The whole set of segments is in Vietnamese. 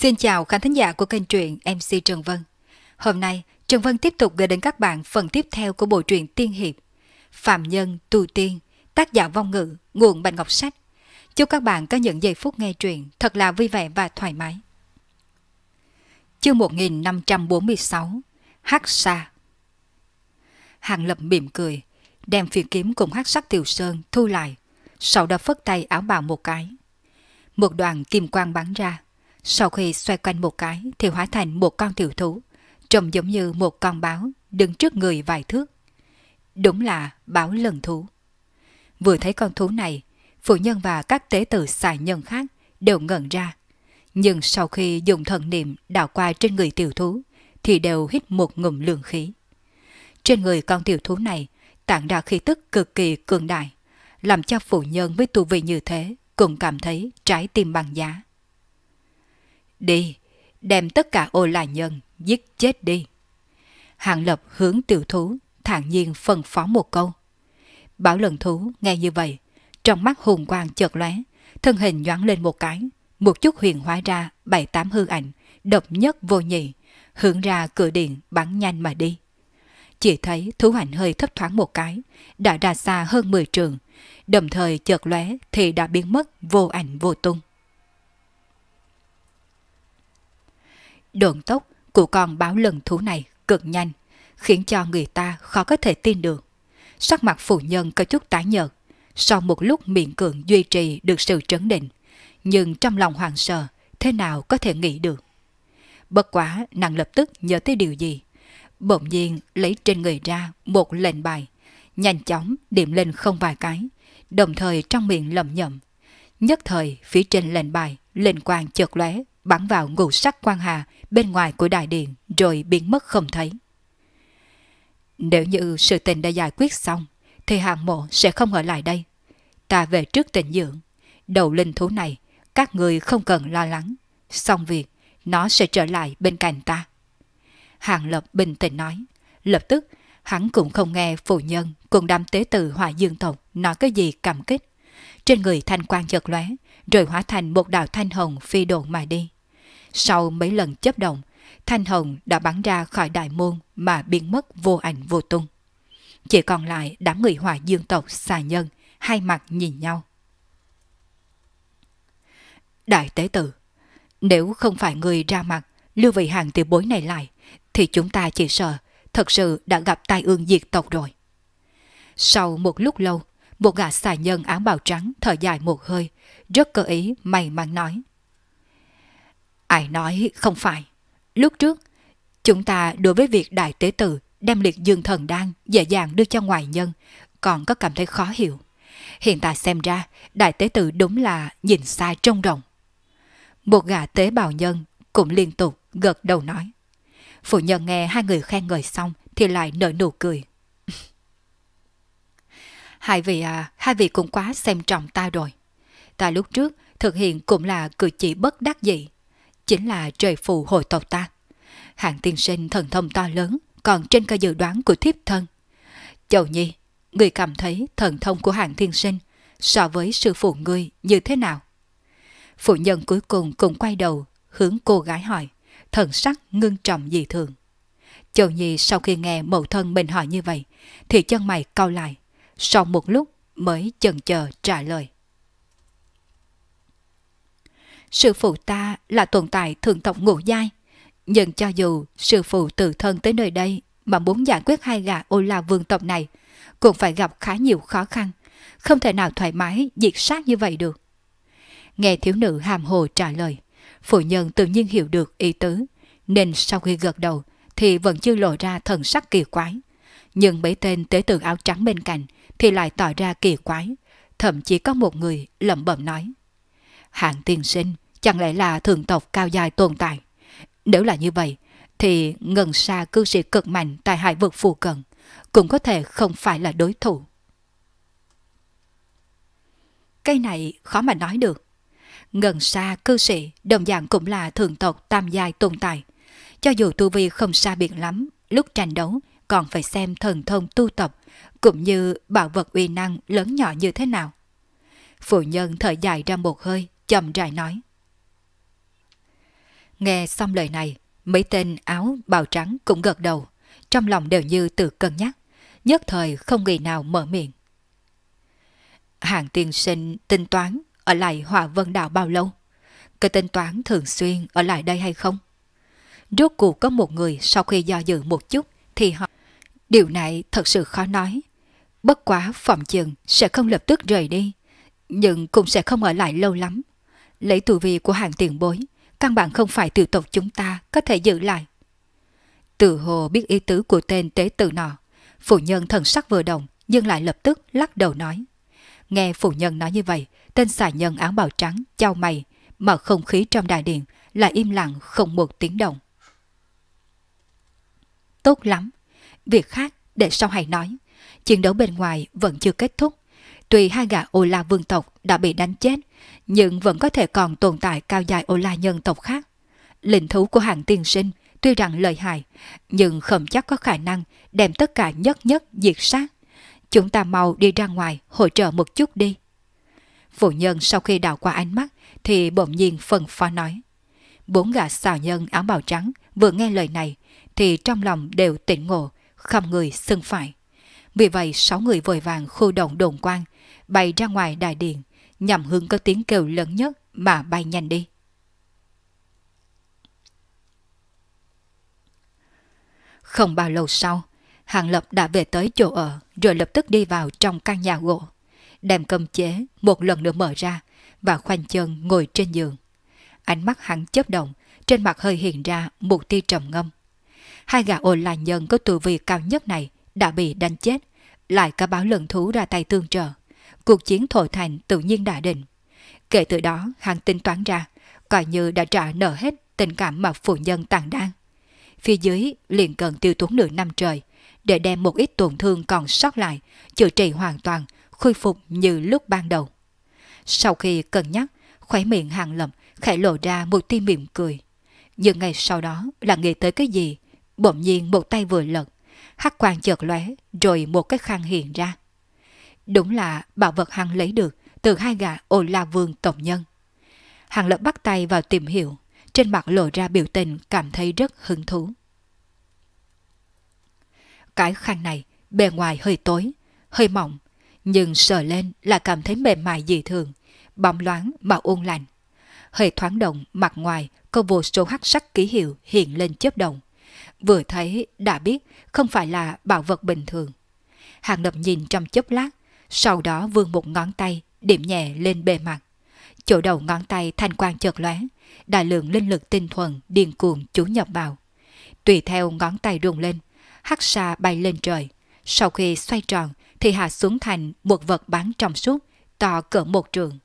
Xin chào khán thính giả của kênh truyện MC Trần Vân. Hôm nay, Trần Vân tiếp tục gửi đến các bạn phần tiếp theo của bộ truyện Tiên Hiệp. Phạm Nhân Tu Tiên, tác giả vong ngữ, nguồn Bạch Ngọc Sách. Chúc các bạn có những giây phút nghe truyện thật là vui vẻ và thoải mái. Chương 1546 Hắc Sa Hàng Lập mỉm cười, đem phi kiếm cùng hắc sắc tiểu sơn thu lại, sau đó phất tay áo bào một cái. Một đoàn kim quang bắn ra, sau khi xoay quanh một cái thì hóa thành một con tiểu thú, trông giống như một con báo đứng trước người vài thước. Đúng là báo lần thú. Vừa thấy con thú này, phụ nhân và các tế tử xài nhân khác đều ngẩn ra. Nhưng sau khi dùng thần niệm đảo qua trên người tiểu thú, thì đều hít một ngụm lương khí. Trên người con tiểu thú này tản ra khí tức cực kỳ cường đại, làm cho phụ nhân với tu vị như thế cũng cảm thấy trái tim bằng giá. Đi, đem tất cả ô là nhân, giết chết đi. Hạng lập hướng tiểu thú, thản nhiên phân phó một câu. Bảo lần thú nghe như vậy, trong mắt hùng quang chợt lóe, thân hình nhoáng lên một cái, một chút huyền hóa ra bảy tám hư ảnh, độc nhất vô nhị, hướng ra cửa điện bắn nhanh mà đi. Chỉ thấy thú ảnh hơi thấp thoáng một cái, đã ra xa hơn 10 trường, đồng thời chợt lóe thì đã biến mất vô ảnh vô tung. Độn tốc của con báo lần thú này cực nhanh, khiến cho người ta khó có thể tin được. Sắc mặt phụ nhân có chút tái nhợt, sau một lúc miệng cường duy trì được sự trấn định, nhưng trong lòng hoàng sợ, thế nào có thể nghĩ được. Bất quá nàng lập tức nhớ tới điều gì. Bỗng nhiên lấy trên người ra một lệnh bài, nhanh chóng điểm lên không vài cái, đồng thời trong miệng lầm nhầm. Nhất thời phía trên lệnh bài, lên quang chợt lóe bắn vào ngũ sắc quang hà bên ngoài của đại điện rồi biến mất không thấy. Nếu như sự tình đã giải quyết xong, thì hàng mộ sẽ không ở lại đây. Ta về trước tỉnh dưỡng, đầu linh thú này, các người không cần lo lắng. Xong việc, nó sẽ trở lại bên cạnh ta. hạng Lập bình tĩnh nói. Lập tức, hắn cũng không nghe phụ nhân cùng đám tế tử hỏa dương tộc nói cái gì cảm kích. Trên người thanh quan chợt lóe, rồi hóa thành một đạo thanh hồng phi độn mà đi. Sau mấy lần chấp động, Thanh Hồng đã bắn ra khỏi đại môn mà biến mất vô ảnh vô tung. Chỉ còn lại đám người hòa dương tộc xà nhân, hai mặt nhìn nhau. Đại tế tử, nếu không phải người ra mặt, lưu vị hàng tiểu bối này lại, thì chúng ta chỉ sợ thật sự đã gặp tai ương diệt tộc rồi. Sau một lúc lâu, một gã xà nhân áo bào trắng thở dài một hơi, rất cơ ý may mắn nói. Ai nói không phải. Lúc trước, chúng ta đối với việc đại tế tử đem liệt dương thần đan dễ dàng đưa cho ngoại nhân, còn có cảm thấy khó hiểu. Hiện tại xem ra, đại tế tử đúng là nhìn sai trong đồng. Một gã tế bào nhân cũng liên tục gật đầu nói. Phụ nhân nghe hai người khen ngợi xong thì lại nở nụ cười. hai vị à, hai vị cũng quá xem trọng ta rồi. Ta lúc trước thực hiện cũng là cử chỉ bất đắc dĩ chính là trời phù hồi tộc ta. Hạng tiên sinh thần thông to lớn, còn trên cơ dự đoán của thiếp thân. Chầu nhi, người cảm thấy thần thông của hạng tiên sinh so với sư phụ ngươi như thế nào? Phụ nhân cuối cùng cũng quay đầu, hướng cô gái hỏi, thần sắc ngưng trọng dị thường. Chầu nhi sau khi nghe mẫu thân mình hỏi như vậy, thì chân mày cau lại, sau một lúc mới chần chờ trả lời sư phụ ta là tồn tại thượng tộc ngũ giai. Nhưng cho dù sư phụ tự thân tới nơi đây mà muốn giải quyết hai gà ô la vương tộc này, cũng phải gặp khá nhiều khó khăn, không thể nào thoải mái diệt sát như vậy được. Nghe thiếu nữ hàm hồ trả lời, phụ nhân tự nhiên hiểu được ý tứ, nên sau khi gật đầu thì vẫn chưa lộ ra thần sắc kỳ quái. Nhưng mấy tên tế tử áo trắng bên cạnh thì lại tỏ ra kỳ quái, thậm chí có một người lẩm bẩm nói. Hạng tiên sinh, Chẳng lẽ là thường tộc cao dài tồn tại? Nếu là như vậy, thì ngân xa cư sĩ cực mạnh tại hải vực phù cận cũng có thể không phải là đối thủ. cây này khó mà nói được. Ngân xa cư sĩ đồng dạng cũng là thường tộc tam giai tồn tại. Cho dù tu vi không xa biệt lắm, lúc tranh đấu còn phải xem thần thông tu tập cũng như bảo vật uy năng lớn nhỏ như thế nào. Phụ nhân thở dài ra một hơi, chậm rãi nói. Nghe xong lời này, mấy tên áo bào trắng cũng gật đầu, trong lòng đều như tự cân nhắc, nhất thời không người nào mở miệng. Hàng tiền sinh tính toán ở lại Hòa Vân Đạo bao lâu? Cái tính toán thường xuyên ở lại đây hay không? Rốt cuộc có một người sau khi do dự một chút thì họ... Điều này thật sự khó nói. Bất quá phòng chừng sẽ không lập tức rời đi, nhưng cũng sẽ không ở lại lâu lắm. Lấy tù vi của hàng tiền bối, căn bản không phải tiểu tộc chúng ta có thể giữ lại. Từ hồ biết ý tứ của tên tế tử nọ, phụ nhân thần sắc vừa động nhưng lại lập tức lắc đầu nói. Nghe phụ nhân nói như vậy, tên xài nhân áo bào trắng trao mày, mở không khí trong đại điện lại im lặng không một tiếng động. Tốt lắm, việc khác để sau hãy nói. Chiến đấu bên ngoài vẫn chưa kết thúc. Tuy hai gã ô la vương tộc đã bị đánh chết, nhưng vẫn có thể còn tồn tại cao dài ô la nhân tộc khác. Linh thú của hàng tiên sinh tuy rằng lợi hại, nhưng không chắc có khả năng đem tất cả nhất nhất diệt sát. Chúng ta mau đi ra ngoài hỗ trợ một chút đi. Phụ nhân sau khi đào qua ánh mắt thì bỗng nhiên phần phó nói. Bốn gã xào nhân áo bào trắng vừa nghe lời này thì trong lòng đều tỉnh ngộ, không người xưng phải. Vì vậy sáu người vội vàng khu động đồn quang, bay ra ngoài đại điện, nhằm hướng có tiếng kêu lớn nhất mà bay nhanh đi. Không bao lâu sau, Hàng Lập đã về tới chỗ ở rồi lập tức đi vào trong căn nhà gỗ. Đem cầm chế một lần nữa mở ra và khoanh chân ngồi trên giường. Ánh mắt hắn chớp động, trên mặt hơi hiện ra một tia trầm ngâm. Hai gã ồn là nhân có tu vị cao nhất này đã bị đánh chết, lại cả báo lần thú ra tay tương trợ cuộc chiến thổi thành tự nhiên đã định. Kể từ đó, hắn tính toán ra, coi như đã trả nợ hết tình cảm mà phụ nhân tàn đang. Phía dưới liền cần tiêu tốn nửa năm trời để đem một ít tổn thương còn sót lại, chữa trị hoàn toàn, khôi phục như lúc ban đầu. Sau khi cân nhắc, khóe miệng hàng lầm khẽ lộ ra một tia mỉm cười. Nhưng ngày sau đó là nghĩ tới cái gì, bỗng nhiên một tay vừa lật, hắc quang chợt lóe rồi một cái khăn hiện ra. Đúng là bảo vật hắn lấy được từ hai gã ổ la vương tổng nhân. Hàng lập bắt tay vào tìm hiểu, trên mặt lộ ra biểu tình cảm thấy rất hứng thú. Cái khăn này bề ngoài hơi tối, hơi mỏng, nhưng sờ lên là cảm thấy mềm mại dị thường, bóng loáng mà ôn lành. Hơi thoáng động mặt ngoài có vô số hắc sắc ký hiệu hiện lên chớp động. Vừa thấy đã biết không phải là bảo vật bình thường. Hàng lập nhìn trong chớp lát, sau đó vươn một ngón tay, điểm nhẹ lên bề mặt. Chỗ đầu ngón tay thanh quang chợt lóe, đại lượng linh lực tinh thuần điên cuồng chú nhập vào. Tùy theo ngón tay rung lên, hắc xa bay lên trời. Sau khi xoay tròn thì hạ xuống thành một vật bán trong suốt, to cỡ một trường.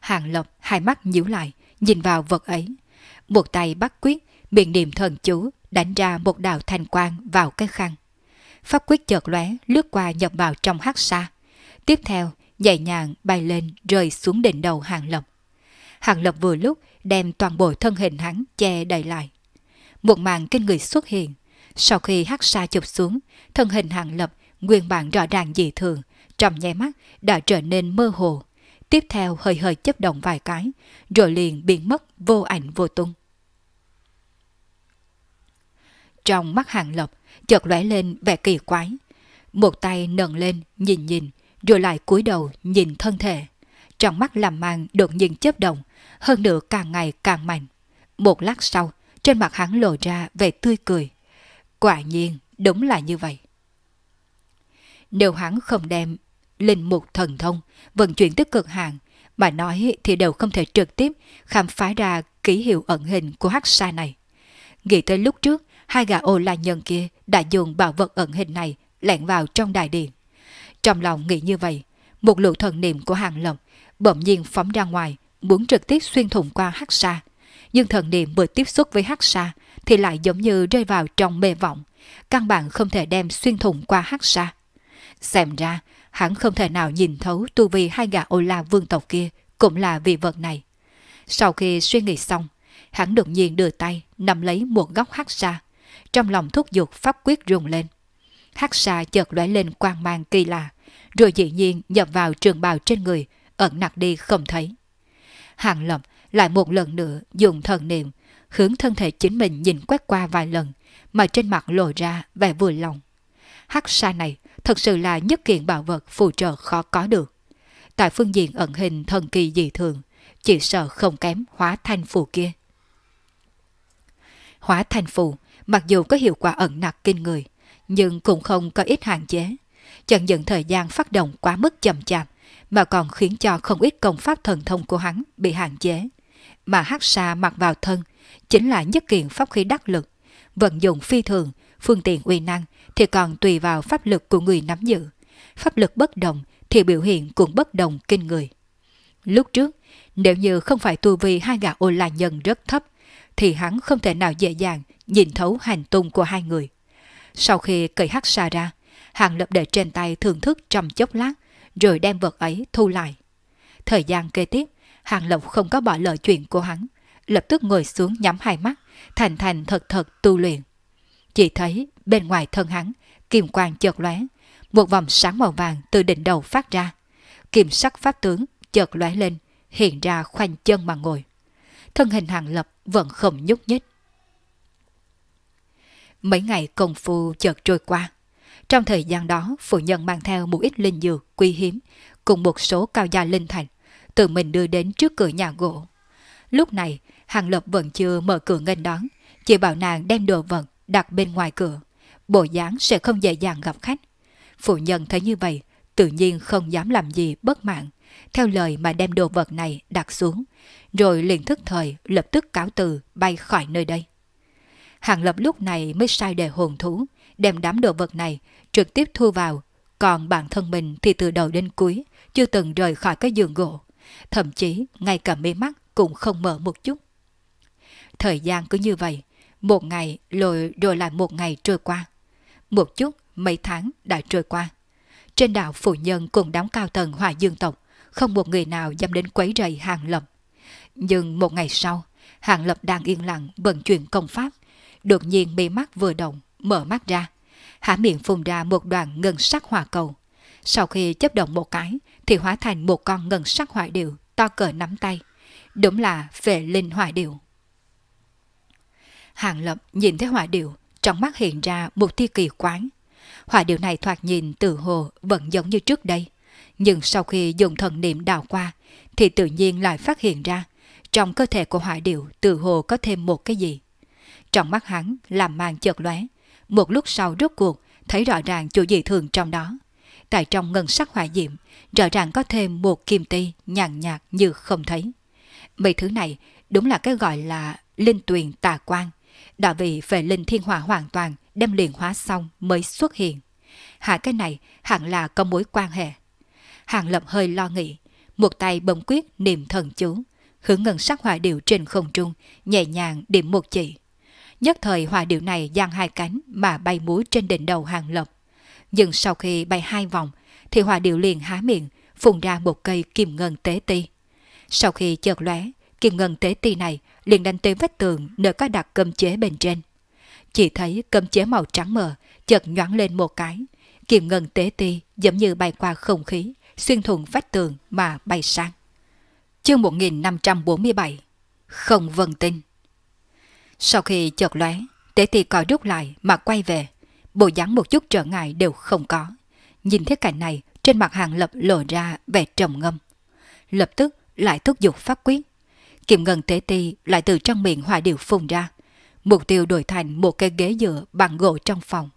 Hàng Lộc hai mắt nhíu lại, nhìn vào vật ấy. Một tay bắt quyết, miệng niệm thần chú, đánh ra một đạo thanh quang vào cái khăn. Pháp quyết chợt lóe lướt qua nhập vào trong hắc xa. Tiếp theo, dậy nhàng bay lên rơi xuống đỉnh đầu Hàng Lập. Hàng Lập vừa lúc đem toàn bộ thân hình hắn che đầy lại. Một màn kinh người xuất hiện. Sau khi hắc xa chụp xuống, thân hình Hàng Lập nguyên bản rõ ràng dị thường, trong nháy mắt đã trở nên mơ hồ. Tiếp theo hơi hơi chấp động vài cái, rồi liền biến mất vô ảnh vô tung. Trong mắt Hàng Lập, chợt lóe lên vẻ kỳ quái. Một tay nâng lên, nhìn nhìn, rồi lại cúi đầu nhìn thân thể. Trong mắt làm mang đột nhiên chớp động, hơn nữa càng ngày càng mạnh. Một lát sau, trên mặt hắn lộ ra vẻ tươi cười. Quả nhiên, đúng là như vậy. Nếu hắn không đem linh mục thần thông vận chuyển tức cực hạn, mà nói thì đều không thể trực tiếp khám phá ra ký hiệu ẩn hình của hắc sa này. Nghĩ tới lúc trước, hai gã ô la nhân kia đã dùng bảo vật ẩn hình này lẻn vào trong đại điện. Trong lòng nghĩ như vậy, một lượng thần niệm của hàng lộc bỗng nhiên phóng ra ngoài, muốn trực tiếp xuyên thủng qua hắc sa. Nhưng thần niệm vừa tiếp xúc với hắc sa thì lại giống như rơi vào trong mê vọng, căn bản không thể đem xuyên thủng qua hắc sa. Xem ra, hắn không thể nào nhìn thấu tu vi hai gã ô la vương tộc kia cũng là vì vật này. Sau khi suy nghĩ xong, hắn đột nhiên đưa tay nắm lấy một góc hắc sa, trong lòng thúc giục pháp quyết rung lên. Hắc xà chợt lóe lên quang mang kỳ lạ, rồi dĩ nhiên nhập vào trường bào trên người, ẩn nặc đi không thấy. Hàng lập lại một lần nữa dùng thần niệm, hướng thân thể chính mình nhìn quét qua vài lần, mà trên mặt lộ ra vẻ vừa lòng. Hắc xa này thật sự là nhất kiện bảo vật phù trợ khó có được. Tại phương diện ẩn hình thần kỳ dị thường, chỉ sợ không kém hóa thanh phù kia. Hóa thành phù mặc dù có hiệu quả ẩn nặc kinh người, nhưng cũng không có ít hạn chế. Chẳng những thời gian phát động quá mức chậm chạp, mà còn khiến cho không ít công pháp thần thông của hắn bị hạn chế. Mà hắc xa mặc vào thân chính là nhất kiện pháp khí đắc lực, vận dụng phi thường, phương tiện uy năng thì còn tùy vào pháp lực của người nắm giữ. Pháp lực bất đồng thì biểu hiện cũng bất đồng kinh người. Lúc trước, nếu như không phải tu vi hai gã ô la nhân rất thấp, thì hắn không thể nào dễ dàng nhìn thấu hành tung của hai người. Sau khi cởi hắc xa ra, Hàng Lập để trên tay thưởng thức trong chốc lát, rồi đem vật ấy thu lại. Thời gian kế tiếp, Hàng Lập không có bỏ lỡ chuyện của hắn, lập tức ngồi xuống nhắm hai mắt, thành thành thật thật tu luyện. Chỉ thấy bên ngoài thân hắn, kim quang chợt lóe, một vòng sáng màu vàng từ đỉnh đầu phát ra. Kim sắc pháp tướng chợt lóe lên, hiện ra khoanh chân mà ngồi. Thân hình Hàng Lập vẫn không nhúc nhích. Mấy ngày công phu chợt trôi qua. Trong thời gian đó, phụ nhân mang theo một ít linh dược quý hiếm, cùng một số cao gia linh thành, tự mình đưa đến trước cửa nhà gỗ. Lúc này, Hàng Lập vẫn chưa mở cửa nghênh đón, chỉ bảo nàng đem đồ vật đặt bên ngoài cửa. Bộ dáng sẽ không dễ dàng gặp khách. Phụ nhân thấy như vậy, tự nhiên không dám làm gì bất mạng, theo lời mà đem đồ vật này đặt xuống, rồi liền thức thời lập tức cáo từ bay khỏi nơi đây. Hàng Lập lúc này mới sai đề hồn thú, đem đám đồ vật này trực tiếp thu vào, còn bản thân mình thì từ đầu đến cuối chưa từng rời khỏi cái giường gỗ, thậm chí ngay cả mí mắt cũng không mở một chút. Thời gian cứ như vậy, một ngày rồi rồi lại một ngày trôi qua. Một chút, mấy tháng đã trôi qua. Trên đảo phụ nhân cùng đám cao tầng hòa dương tộc, không một người nào dám đến quấy rầy Hàng Lập. Nhưng một ngày sau, Hàng Lập đang yên lặng vận chuyển công pháp đột nhiên bị mắt vừa động, mở mắt ra. Há miệng phun ra một đoàn ngân sắc hỏa cầu. Sau khi chấp động một cái, thì hóa thành một con ngân sắc hỏa điệu to cỡ nắm tay. Đúng là vệ linh hỏa điệu. Hàng Lập nhìn thấy hỏa điệu, trong mắt hiện ra một thi kỳ quái. Hỏa điệu này thoạt nhìn từ hồ vẫn giống như trước đây. Nhưng sau khi dùng thần niệm đào qua, thì tự nhiên lại phát hiện ra trong cơ thể của hỏa điệu từ hồ có thêm một cái gì. Trong mắt hắn làm mang chợt lóe, một lúc sau rốt cuộc thấy rõ ràng chỗ dị thường trong đó. Tại trong ngân sắc hỏa diệm, rõ ràng có thêm một kim ti nhàn nhạt như không thấy. Mấy thứ này đúng là cái gọi là linh tuyền tà quang, đã vì về linh thiên hỏa hoàn toàn đem liền hóa xong mới xuất hiện. Hạ cái này hẳn là có mối quan hệ. Hàng lập hơi lo nghĩ, một tay bấm quyết niệm thần chú, hướng ngân sắc hỏa điệu trên không trung, nhẹ nhàng điểm một chỉ. Nhất thời hòa điệu này giang hai cánh mà bay múa trên đỉnh đầu hàng lập. Nhưng sau khi bay hai vòng, thì hòa điệu liền há miệng, phun ra một cây kim ngân tế ti. Sau khi chợt lóe, kim ngân tế ti này liền đánh tới vách tường nơi có đặt cơm chế bên trên. Chỉ thấy cơm chế màu trắng mờ, chợt nhoáng lên một cái. Kim ngân tế ti giống như bay qua không khí, xuyên thủng vách tường mà bay sang. Chương 1547 Không vần tin sau khi chợt lóe, tế thì còi rút lại mà quay về. Bộ dáng một chút trở ngại đều không có. Nhìn thấy cảnh này, trên mặt hàng lập lộ ra vẻ trầm ngâm. Lập tức lại thúc giục phát quyết. Kiệm ngân tế ti lại từ trong miệng hòa điều phun ra. Mục tiêu đổi thành một cái ghế dựa bằng gỗ trong phòng.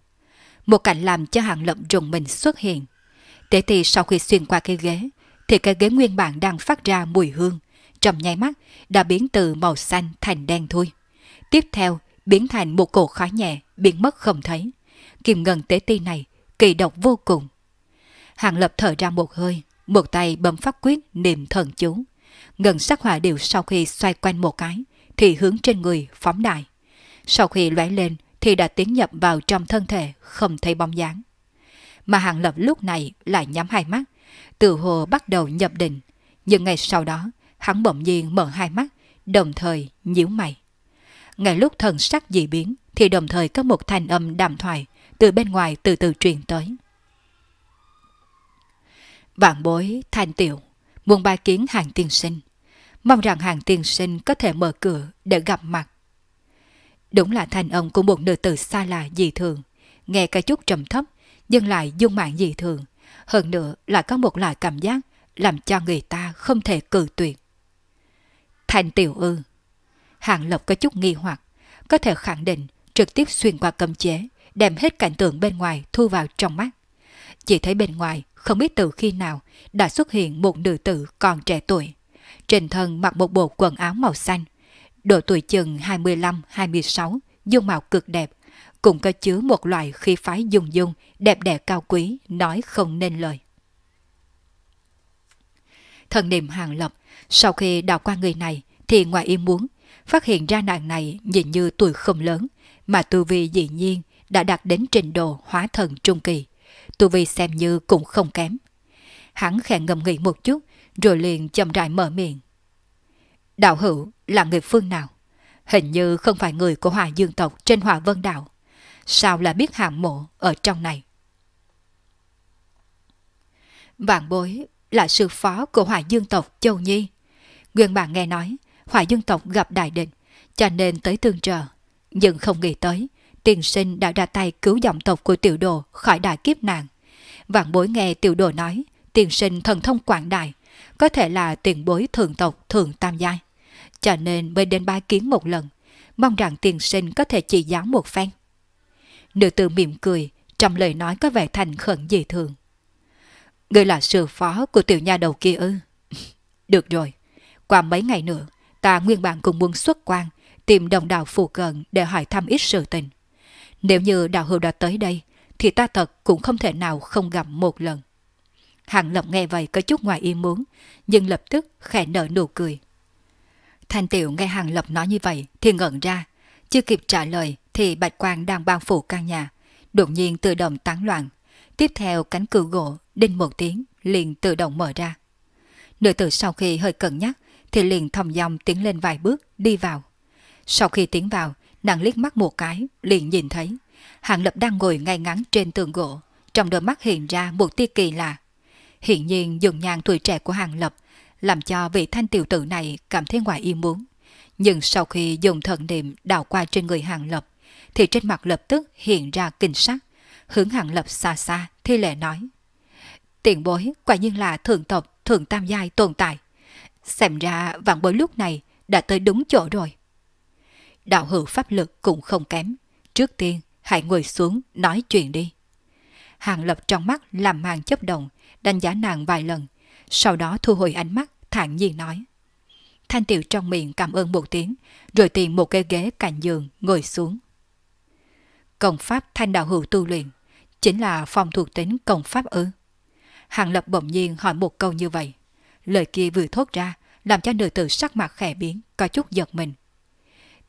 Một cảnh làm cho hàng lập rùng mình xuất hiện. Tế ti sau khi xuyên qua cái ghế, thì cái ghế nguyên bản đang phát ra mùi hương. Trong nháy mắt đã biến từ màu xanh thành đen thui tiếp theo biến thành một cổ khói nhẹ biến mất không thấy. Kim ngân tế ti này kỳ độc vô cùng. Hàng lập thở ra một hơi, một tay bấm phát quyết niệm thần chú. Ngân sắc hỏa điệu sau khi xoay quanh một cái thì hướng trên người phóng đại. Sau khi lóe lên thì đã tiến nhập vào trong thân thể không thấy bóng dáng. Mà hàng lập lúc này lại nhắm hai mắt, từ hồ bắt đầu nhập định. Nhưng ngày sau đó, hắn bỗng nhiên mở hai mắt, đồng thời nhíu mày. Ngay lúc thần sắc dị biến thì đồng thời có một thanh âm đàm thoại từ bên ngoài từ từ truyền tới. Vạn bối, thanh tiểu, muốn bài kiến hàng tiên sinh. Mong rằng hàng tiên sinh có thể mở cửa để gặp mặt. Đúng là thanh âm của một nữ tử xa lạ dị thường. Nghe cả chút trầm thấp, nhưng lại dung mạng dị thường. Hơn nữa là có một loại cảm giác làm cho người ta không thể cự tuyệt. Thành tiểu ư, Hàng lập có chút nghi hoặc, có thể khẳng định trực tiếp xuyên qua cấm chế, đem hết cảnh tượng bên ngoài thu vào trong mắt. Chỉ thấy bên ngoài, không biết từ khi nào, đã xuất hiện một nữ tử còn trẻ tuổi. Trên thân mặc một bộ quần áo màu xanh, độ tuổi chừng 25-26, dung mạo cực đẹp, cũng có chứa một loại khí phái dung dung, đẹp đẽ cao quý, nói không nên lời. Thần niệm hàng lập, sau khi đào qua người này thì ngoài ý muốn, Phát hiện ra nàng này nhìn như tuổi không lớn, mà tu vi dĩ nhiên đã đạt đến trình độ hóa thần trung kỳ. Tu vi xem như cũng không kém. Hắn khẽ ngầm nghĩ một chút, rồi liền chậm rãi mở miệng. Đạo hữu là người phương nào? Hình như không phải người của hòa dương tộc trên hòa vân đạo. Sao là biết hạng mộ ở trong này? Vạn bối là sư phó của hòa dương tộc Châu Nhi. Nguyên bản nghe nói, hỏa dân tộc gặp đại định, cho nên tới tương trợ. Nhưng không nghĩ tới, tiền sinh đã ra tay cứu dòng tộc của tiểu đồ khỏi đại kiếp nạn. Vạn bối nghe tiểu đồ nói, tiền sinh thần thông quảng đại, có thể là tiền bối thường tộc thường tam giai. Cho nên mới đến bái kiến một lần, mong rằng tiền sinh có thể chỉ giáo một phen. Nữ tử mỉm cười, trong lời nói có vẻ thành khẩn dị thường. Ngươi là sư phó của tiểu nha đầu kia ư? Được rồi, qua mấy ngày nữa, ta nguyên bản cũng muốn xuất quan, tìm đồng đạo phù cận để hỏi thăm ít sự tình. Nếu như đạo hữu đã tới đây, thì ta thật cũng không thể nào không gặp một lần. Hàng Lộc nghe vậy có chút ngoài ý muốn, nhưng lập tức khẽ nở nụ cười. Thanh Tiểu nghe Hàng Lộc nói như vậy thì ngẩn ra, chưa kịp trả lời thì Bạch Quang đang bao phủ căn nhà, đột nhiên tự động tán loạn. Tiếp theo cánh cửa gỗ đinh một tiếng liền tự động mở ra. Nữ tử sau khi hơi cẩn nhắc thì liền thầm dòng tiến lên vài bước, đi vào. Sau khi tiến vào, nàng liếc mắt một cái, liền nhìn thấy. Hạng lập đang ngồi ngay ngắn trên tường gỗ, trong đôi mắt hiện ra một tia kỳ lạ. Hiện nhiên dùng nhàng tuổi trẻ của Hàng Lập làm cho vị thanh tiểu tử này cảm thấy ngoài ý muốn. Nhưng sau khi dùng thần niệm đào qua trên người Hàng Lập, thì trên mặt lập tức hiện ra kinh sắc, hướng Hàng Lập xa xa thi lệ nói. tiện bối quả nhiên là thượng tộc, thượng tam giai tồn tại. Xem ra vạn bối lúc này đã tới đúng chỗ rồi. Đạo hữu pháp lực cũng không kém. Trước tiên, hãy ngồi xuống nói chuyện đi. Hàng lập trong mắt làm màn chấp động, đánh giá nàng vài lần, sau đó thu hồi ánh mắt, thản nhiên nói. Thanh tiểu trong miệng cảm ơn một tiếng, rồi tìm một cái ghế cạnh giường ngồi xuống. Công pháp thanh đạo hữu tu luyện, chính là phong thuộc tính công pháp ư. Hàng lập bỗng nhiên hỏi một câu như vậy. Lời kia vừa thốt ra, làm cho nữ tử sắc mặt khẽ biến, có chút giật mình.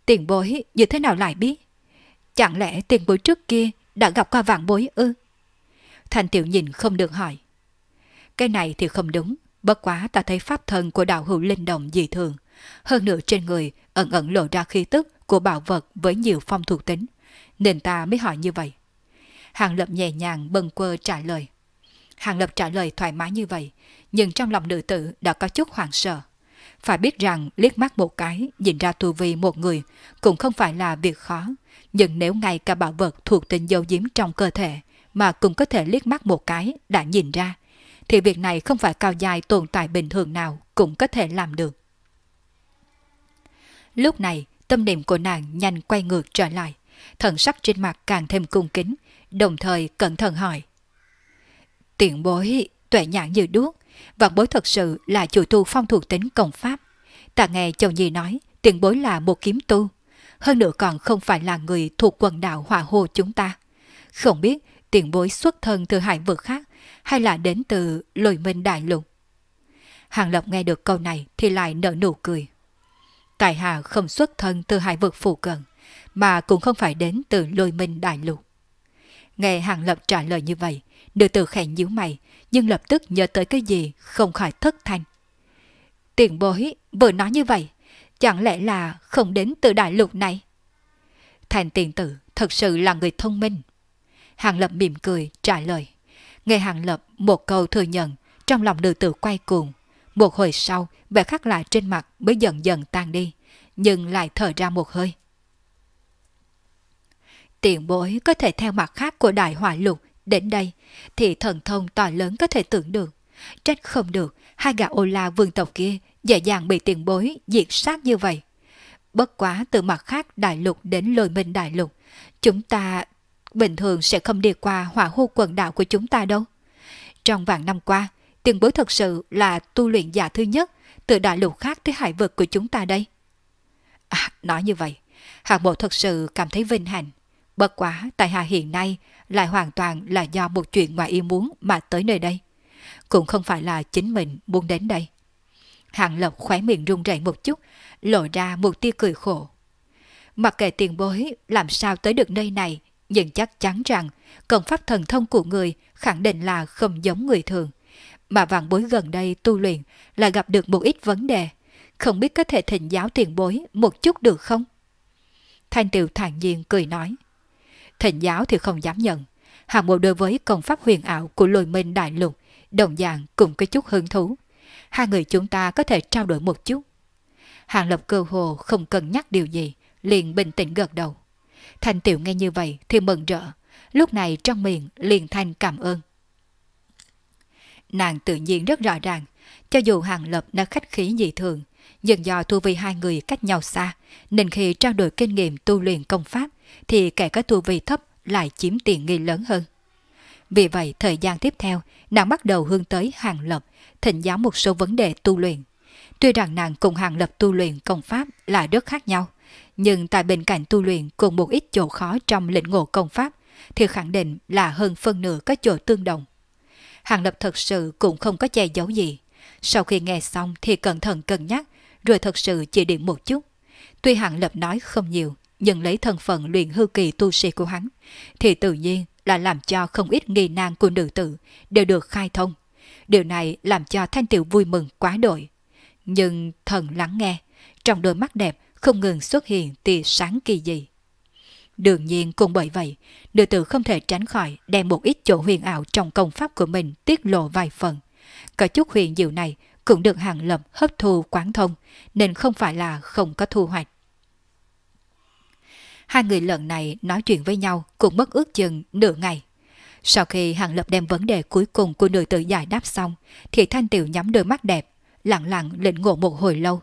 Tiền bối như thế nào lại biết? Chẳng lẽ tiền bối trước kia đã gặp qua vạn bối ư? Thành tiểu nhìn không được hỏi. Cái này thì không đúng, bất quá ta thấy pháp thân của đạo hữu linh động dị thường. Hơn nữa trên người ẩn ẩn lộ ra khí tức của bảo vật với nhiều phong thuộc tính, nên ta mới hỏi như vậy. Hàng Lập nhẹ nhàng bâng quơ trả lời. Hàng Lập trả lời thoải mái như vậy, nhưng trong lòng nữ tử đã có chút hoảng sợ. Phải biết rằng liếc mắt một cái, nhìn ra tu vi một người cũng không phải là việc khó. Nhưng nếu ngay cả bảo vật thuộc tình dấu diếm trong cơ thể mà cũng có thể liếc mắt một cái đã nhìn ra, thì việc này không phải cao dài tồn tại bình thường nào cũng có thể làm được. Lúc này, tâm niệm của nàng nhanh quay ngược trở lại, thần sắc trên mặt càng thêm cung kính, đồng thời cẩn thận hỏi. Tiện bối, tuệ nhãn như đuốc, Vạn bối thật sự là chủ tu phong thuộc tính công pháp. Ta nghe Châu Nhi nói, tiền bối là một kiếm tu. Hơn nữa còn không phải là người thuộc quần đảo hòa hồ chúng ta. Không biết tiền bối xuất thân từ hải vực khác hay là đến từ lôi minh đại lục. Hàng lộc nghe được câu này thì lại nở nụ cười. Tài Hà không xuất thân từ hải vực phụ cận, mà cũng không phải đến từ lôi minh đại lục. Nghe Hàng Lập trả lời như vậy, nữ tử khẽ nhíu mày, nhưng lập tức nhớ tới cái gì không khỏi thất thanh. Tiền bối vừa nói như vậy, chẳng lẽ là không đến từ đại lục này? Thành tiền tử thật sự là người thông minh. Hàng Lập mỉm cười trả lời. Nghe Hàng Lập một câu thừa nhận, trong lòng nữ tử quay cuồng. Một hồi sau, vẻ khắc lại trên mặt mới dần dần tan đi, nhưng lại thở ra một hơi. Tiền bối có thể theo mặt khác của đại hỏa lục Đến đây, thì thần thông to lớn có thể tưởng được. Trách không được, hai gã ô la vương tộc kia dễ dàng bị tiền bối diệt sát như vậy. Bất quá từ mặt khác đại lục đến lôi minh đại lục, chúng ta bình thường sẽ không đi qua hỏa hô quần đảo của chúng ta đâu. Trong vạn năm qua, tiền bối thật sự là tu luyện giả thứ nhất từ đại lục khác tới hải vực của chúng ta đây. À, nói như vậy, hạng bộ thật sự cảm thấy vinh hạnh. Bất quá tại hạ hiện nay lại hoàn toàn là do một chuyện ngoài ý muốn mà tới nơi đây. Cũng không phải là chính mình muốn đến đây. Hạng Lộc khóe miệng run rẩy một chút, lộ ra một tia cười khổ. Mặc kệ tiền bối làm sao tới được nơi này, nhưng chắc chắn rằng công pháp thần thông của người khẳng định là không giống người thường. Mà vạn bối gần đây tu luyện là gặp được một ít vấn đề. Không biết có thể thỉnh giáo tiền bối một chút được không? Thanh Tiều thản nhiên cười nói thịnh giáo thì không dám nhận. Hàng mộ đối với công pháp huyền ảo của lôi minh đại lục, đồng dạng cũng có chút hứng thú. Hai người chúng ta có thể trao đổi một chút. Hàng lập cơ hồ không cần nhắc điều gì, liền bình tĩnh gật đầu. Thành tiểu nghe như vậy thì mừng rỡ, lúc này trong miệng liền thanh cảm ơn. Nàng tự nhiên rất rõ ràng, cho dù Hàng Lập đã khách khí dị thường, nhưng do tu vi hai người cách nhau xa, nên khi trao đổi kinh nghiệm tu luyện công pháp, thì kẻ có tu vi thấp lại chiếm tiền nghi lớn hơn. Vì vậy, thời gian tiếp theo, nàng bắt đầu hướng tới hàng lập, thỉnh giáo một số vấn đề tu luyện. Tuy rằng nàng cùng hàng lập tu luyện công pháp là rất khác nhau, nhưng tại bên cạnh tu luyện cùng một ít chỗ khó trong lĩnh ngộ công pháp, thì khẳng định là hơn phân nửa các chỗ tương đồng. Hàng lập thật sự cũng không có che giấu gì. Sau khi nghe xong thì cẩn thận cân nhắc rồi thật sự chỉ điểm một chút. Tuy hạng lập nói không nhiều, nhưng lấy thân phận luyện hư kỳ tu sĩ của hắn, thì tự nhiên là làm cho không ít nghi nan của nữ tử đều được khai thông. Điều này làm cho Thanh Tiểu vui mừng quá đội. Nhưng thần lắng nghe, trong đôi mắt đẹp không ngừng xuất hiện tia sáng kỳ dị. Đương nhiên cũng bởi vậy, nữ tử không thể tránh khỏi đem một ít chỗ huyền ảo trong công pháp của mình tiết lộ vài phần. Cả chút huyền diệu này cũng được hàng lập hấp thu quán thông, nên không phải là không có thu hoạch. Hai người lần này nói chuyện với nhau cũng mất ước chừng nửa ngày. Sau khi Hàng Lập đem vấn đề cuối cùng của nữ tử giải đáp xong, thì Thanh Tiểu nhắm đôi mắt đẹp, lặng lặng lĩnh ngộ một hồi lâu.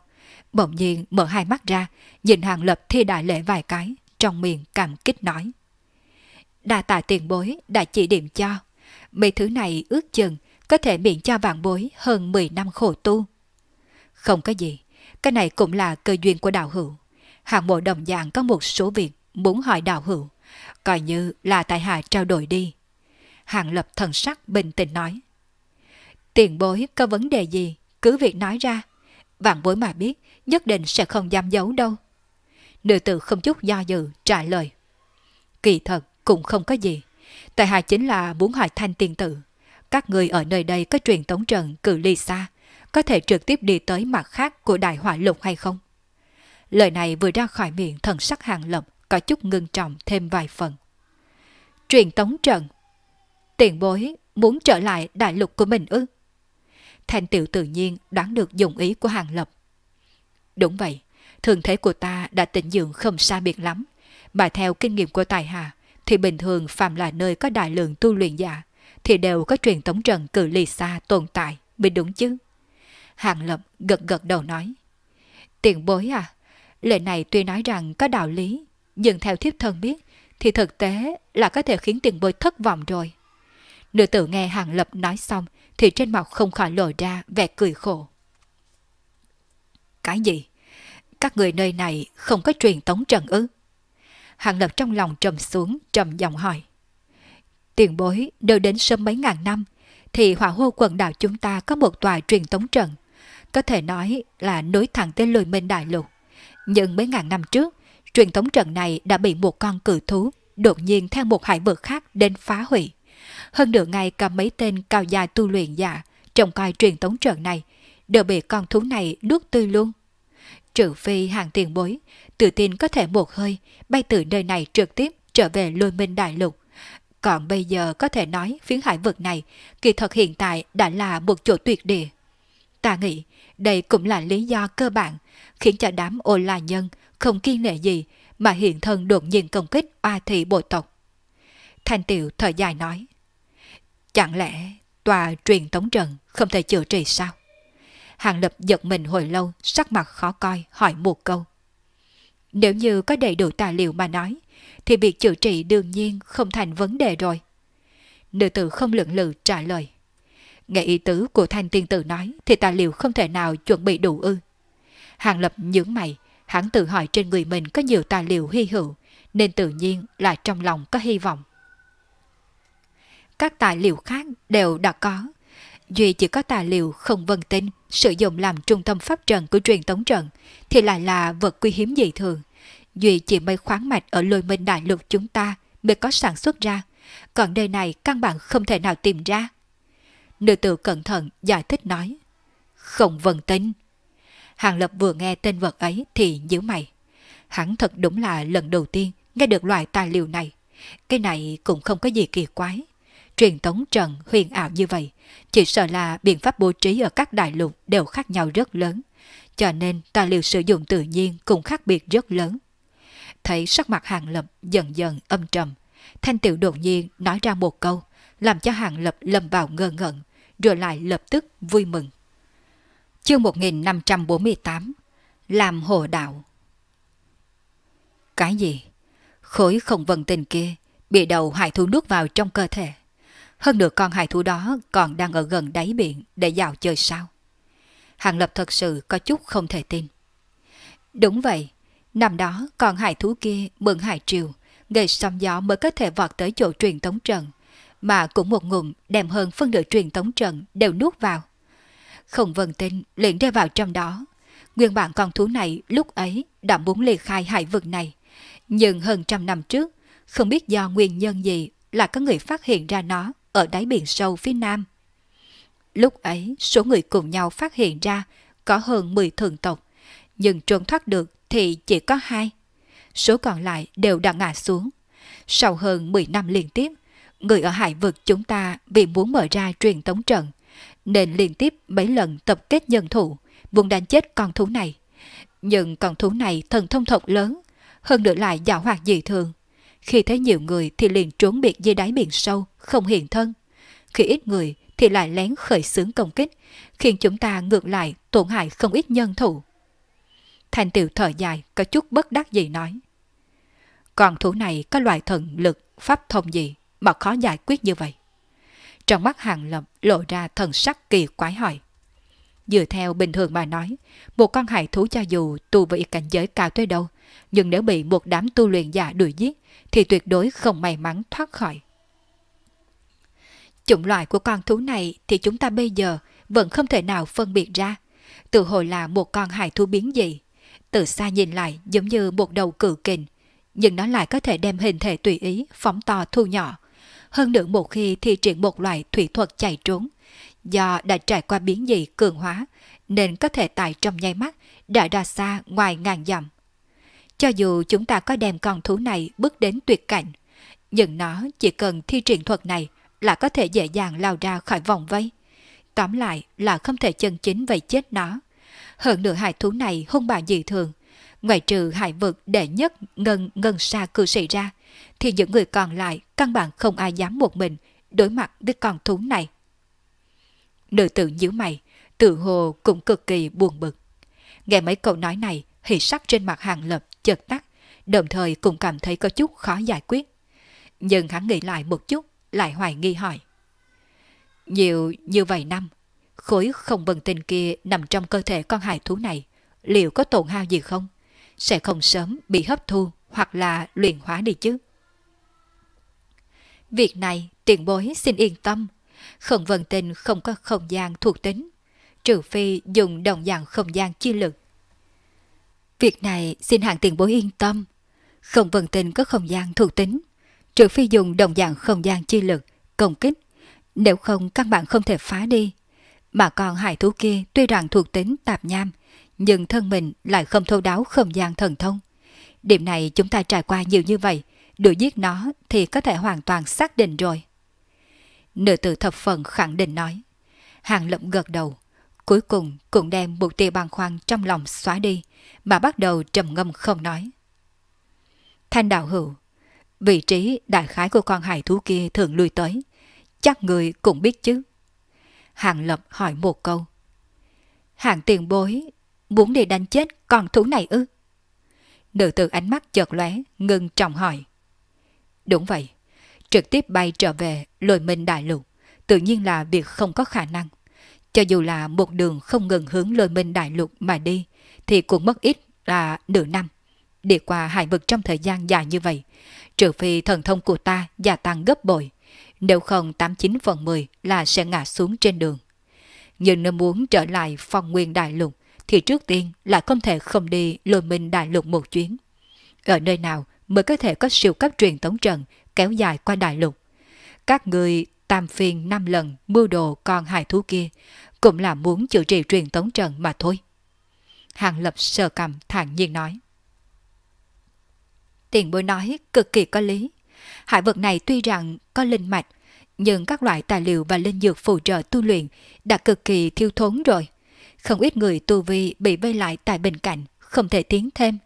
Bỗng nhiên mở hai mắt ra, nhìn Hàng Lập thi đại lễ vài cái, trong miệng cảm kích nói. Đà tạ tiền bối đã chỉ điểm cho. Mấy thứ này ước chừng có thể miễn cho vạn bối hơn 10 năm khổ tu. Không có gì, cái này cũng là cơ duyên của đạo hữu. Hạng mộ đồng dạng có một số việc muốn hỏi đạo hữu, coi như là tại hạ trao đổi đi. Hạng lập thần sắc bình tĩnh nói. Tiền bối có vấn đề gì, cứ việc nói ra. Vạn bối mà biết, nhất định sẽ không dám giấu đâu. Nữ tử không chút do dự trả lời. Kỳ thật cũng không có gì. Tại hạ chính là muốn hỏi thanh tiền tử các người ở nơi đây có truyền tống trận cử ly xa, có thể trực tiếp đi tới mặt khác của đại hỏa lục hay không? Lời này vừa ra khỏi miệng thần sắc hàng lập có chút ngưng trọng thêm vài phần. Truyền tống trận Tiền bối muốn trở lại đại lục của mình ư? Thành tiểu tự nhiên đoán được dụng ý của hàng lập. Đúng vậy, thường thế của ta đã tịnh dưỡng không xa biệt lắm, mà theo kinh nghiệm của Tài Hà, thì bình thường phàm là nơi có đại lượng tu luyện giả thì đều có truyền tống trận cử ly xa tồn tại, mới đúng chứ. Hàng Lập gật gật đầu nói. Tiền bối à, lời này tuy nói rằng có đạo lý, nhưng theo thiếp thân biết, thì thực tế là có thể khiến tiền bối thất vọng rồi. Nữ tử nghe Hàng Lập nói xong, thì trên mặt không khỏi lộ ra vẻ cười khổ. Cái gì? Các người nơi này không có truyền tống trần ư? Hàng Lập trong lòng trầm xuống, trầm giọng hỏi tiền bối đều đến sớm mấy ngàn năm, thì hỏa hô quần đảo chúng ta có một tòa truyền tống trận, có thể nói là nối thẳng tới lôi minh đại lục. Nhưng mấy ngàn năm trước, truyền tống trận này đã bị một con cử thú đột nhiên theo một hải vực khác đến phá hủy. Hơn nửa ngày cả mấy tên cao gia tu luyện giả trông coi truyền tống trận này đều bị con thú này nuốt tươi luôn. Trừ phi hàng tiền bối, tự tin có thể một hơi bay từ nơi này trực tiếp trở về lôi minh đại lục. Còn bây giờ có thể nói phiến hải vực này kỳ thật hiện tại đã là một chỗ tuyệt địa. Ta nghĩ đây cũng là lý do cơ bản khiến cho đám ô la nhân không kiên nệ gì mà hiện thân đột nhiên công kích oa thị bộ tộc. Thanh tiểu thở dài nói Chẳng lẽ tòa truyền tống trần không thể chữa trị sao? Hàng Lập giật mình hồi lâu, sắc mặt khó coi, hỏi một câu. Nếu như có đầy đủ tài liệu mà nói, thì việc chữa trị đương nhiên không thành vấn đề rồi. Nữ tử không lượng lự trả lời. Nghe ý tứ của thanh tiên tử nói thì tài liệu không thể nào chuẩn bị đủ ư. Hàng lập nhướng mày, hắn tự hỏi trên người mình có nhiều tài liệu hy hữu, nên tự nhiên là trong lòng có hy vọng. Các tài liệu khác đều đã có, duy chỉ có tài liệu không vân tinh sử dụng làm trung tâm pháp trận của truyền tống trận thì lại là vật quý hiếm dị thường Duy chỉ mấy khoáng mạch ở lôi minh đại lục chúng ta mới có sản xuất ra, còn nơi này căn bản không thể nào tìm ra. Nữ tử cẩn thận giải thích nói. Không vần tin. Hàng Lập vừa nghe tên vật ấy thì nhíu mày. Hắn thật đúng là lần đầu tiên nghe được loại tài liệu này. Cái này cũng không có gì kỳ quái. Truyền tống trần huyền ảo như vậy, chỉ sợ là biện pháp bố trí ở các đại lục đều khác nhau rất lớn. Cho nên tài liệu sử dụng tự nhiên cũng khác biệt rất lớn thấy sắc mặt Hàng Lập dần dần âm trầm. Thanh Tiểu đột nhiên nói ra một câu, làm cho Hàng Lập lầm vào ngơ ngẩn, rồi lại lập tức vui mừng. Chương 1548 Làm hồ đạo Cái gì? Khối không vần tình kia bị đầu hải thú nuốt vào trong cơ thể. Hơn nữa con hải thú đó còn đang ở gần đáy biển để dạo chơi sao. Hàng Lập thật sự có chút không thể tin. Đúng vậy, Năm đó, còn hải thú kia mượn hải triều, nghề sóng gió mới có thể vọt tới chỗ truyền tống trận, mà cũng một ngụm đem hơn phân nửa truyền tống trận đều nuốt vào. Không vần tin liền rơi vào trong đó. Nguyên bản con thú này lúc ấy đã muốn ly khai hải vực này. Nhưng hơn trăm năm trước, không biết do nguyên nhân gì là có người phát hiện ra nó ở đáy biển sâu phía nam. Lúc ấy, số người cùng nhau phát hiện ra có hơn 10 thường tộc, nhưng trốn thoát được thì chỉ có hai. Số còn lại đều đã ngã xuống. Sau hơn 10 năm liên tiếp, người ở hải vực chúng ta vì muốn mở ra truyền tống trận, nên liên tiếp mấy lần tập kết nhân thủ, muốn đánh chết con thú này. Nhưng con thú này thần thông thật lớn, hơn nữa lại giả hoạt dị thường. Khi thấy nhiều người thì liền trốn biệt dưới đáy biển sâu, không hiện thân. Khi ít người thì lại lén khởi xướng công kích, khiến chúng ta ngược lại tổn hại không ít nhân thủ. Thành tiểu thở dài, có chút bất đắc gì nói. Còn thú này có loại thần lực, pháp thông gì mà khó giải quyết như vậy? Trong mắt hàng lập lộ ra thần sắc kỳ quái hỏi. Dựa theo bình thường mà nói, một con hải thú cho dù tu vị cảnh giới cao tới đâu, nhưng nếu bị một đám tu luyện giả đuổi giết, thì tuyệt đối không may mắn thoát khỏi. Chủng loại của con thú này thì chúng ta bây giờ vẫn không thể nào phân biệt ra. Từ hồi là một con hải thú biến dị, từ xa nhìn lại giống như một đầu cự kình, nhưng nó lại có thể đem hình thể tùy ý, phóng to thu nhỏ. Hơn nữa một khi thi triển một loại thủy thuật chạy trốn, do đã trải qua biến dị cường hóa, nên có thể tại trong nháy mắt đã ra xa ngoài ngàn dặm. Cho dù chúng ta có đem con thú này bước đến tuyệt cảnh, nhưng nó chỉ cần thi triển thuật này là có thể dễ dàng lao ra khỏi vòng vây. Tóm lại là không thể chân chính vây chết nó. Hơn nửa hải thú này hung bạo dị thường. Ngoài trừ hải vực đệ nhất ngân ngân xa cư sĩ ra, thì những người còn lại căn bản không ai dám một mình đối mặt với con thú này. Nữ tử nhíu mày, tự hồ cũng cực kỳ buồn bực. Nghe mấy câu nói này, hỉ sắc trên mặt hàng lập chợt tắt, đồng thời cũng cảm thấy có chút khó giải quyết. Nhưng hắn nghĩ lại một chút, lại hoài nghi hỏi. Nhiều như vậy năm, khối không bần tinh kia nằm trong cơ thể con hải thú này, liệu có tổn hao gì không? Sẽ không sớm bị hấp thu hoặc là luyện hóa đi chứ. Việc này tiền bối xin yên tâm. không vân tinh không có không gian thuộc tính, trừ phi dùng đồng dạng không gian chi lực. Việc này xin hạng tiền bối yên tâm. không vân tinh có không gian thuộc tính, trừ phi dùng đồng dạng không gian chi lực, công kích. Nếu không các bạn không thể phá đi, mà con hải thú kia tuy rằng thuộc tính tạp nham, nhưng thân mình lại không thô đáo không gian thần thông. Điểm này chúng ta trải qua nhiều như vậy, đuổi giết nó thì có thể hoàn toàn xác định rồi. Nữ tử thập phần khẳng định nói. Hàng lậm gật đầu, cuối cùng cũng đem một tia băng khoăn trong lòng xóa đi, mà bắt đầu trầm ngâm không nói. Thanh đạo hữu, vị trí đại khái của con hải thú kia thường lui tới, chắc người cũng biết chứ. Hàng Lập hỏi một câu. Hàng tiền bối, muốn đi đánh chết con thú này ư? Nữ tử ánh mắt chợt lóe, ngưng trọng hỏi. Đúng vậy, trực tiếp bay trở về lôi minh đại lục, tự nhiên là việc không có khả năng. Cho dù là một đường không ngừng hướng lôi minh đại lục mà đi, thì cũng mất ít là nửa năm. Đi qua hải vực trong thời gian dài như vậy, trừ phi thần thông của ta gia tăng gấp bội, nếu không 89 phần 10 là sẽ ngã xuống trên đường. Nhưng nếu muốn trở lại phong nguyên đại lục, thì trước tiên lại không thể không đi lôi minh đại lục một chuyến. Ở nơi nào mới có thể có siêu cấp truyền tống trận kéo dài qua đại lục. Các người tam phiên năm lần mưu đồ con hài thú kia cũng là muốn chữa trị truyền tống trận mà thôi. Hàng Lập sờ cầm thản nhiên nói. Tiền bối nói cực kỳ có lý. Hải vực này tuy rằng có linh mạch, nhưng các loại tài liệu và linh dược phù trợ tu luyện đã cực kỳ thiêu thốn rồi. Không ít người tu vi bị vây lại tại bên cạnh, không thể tiến thêm.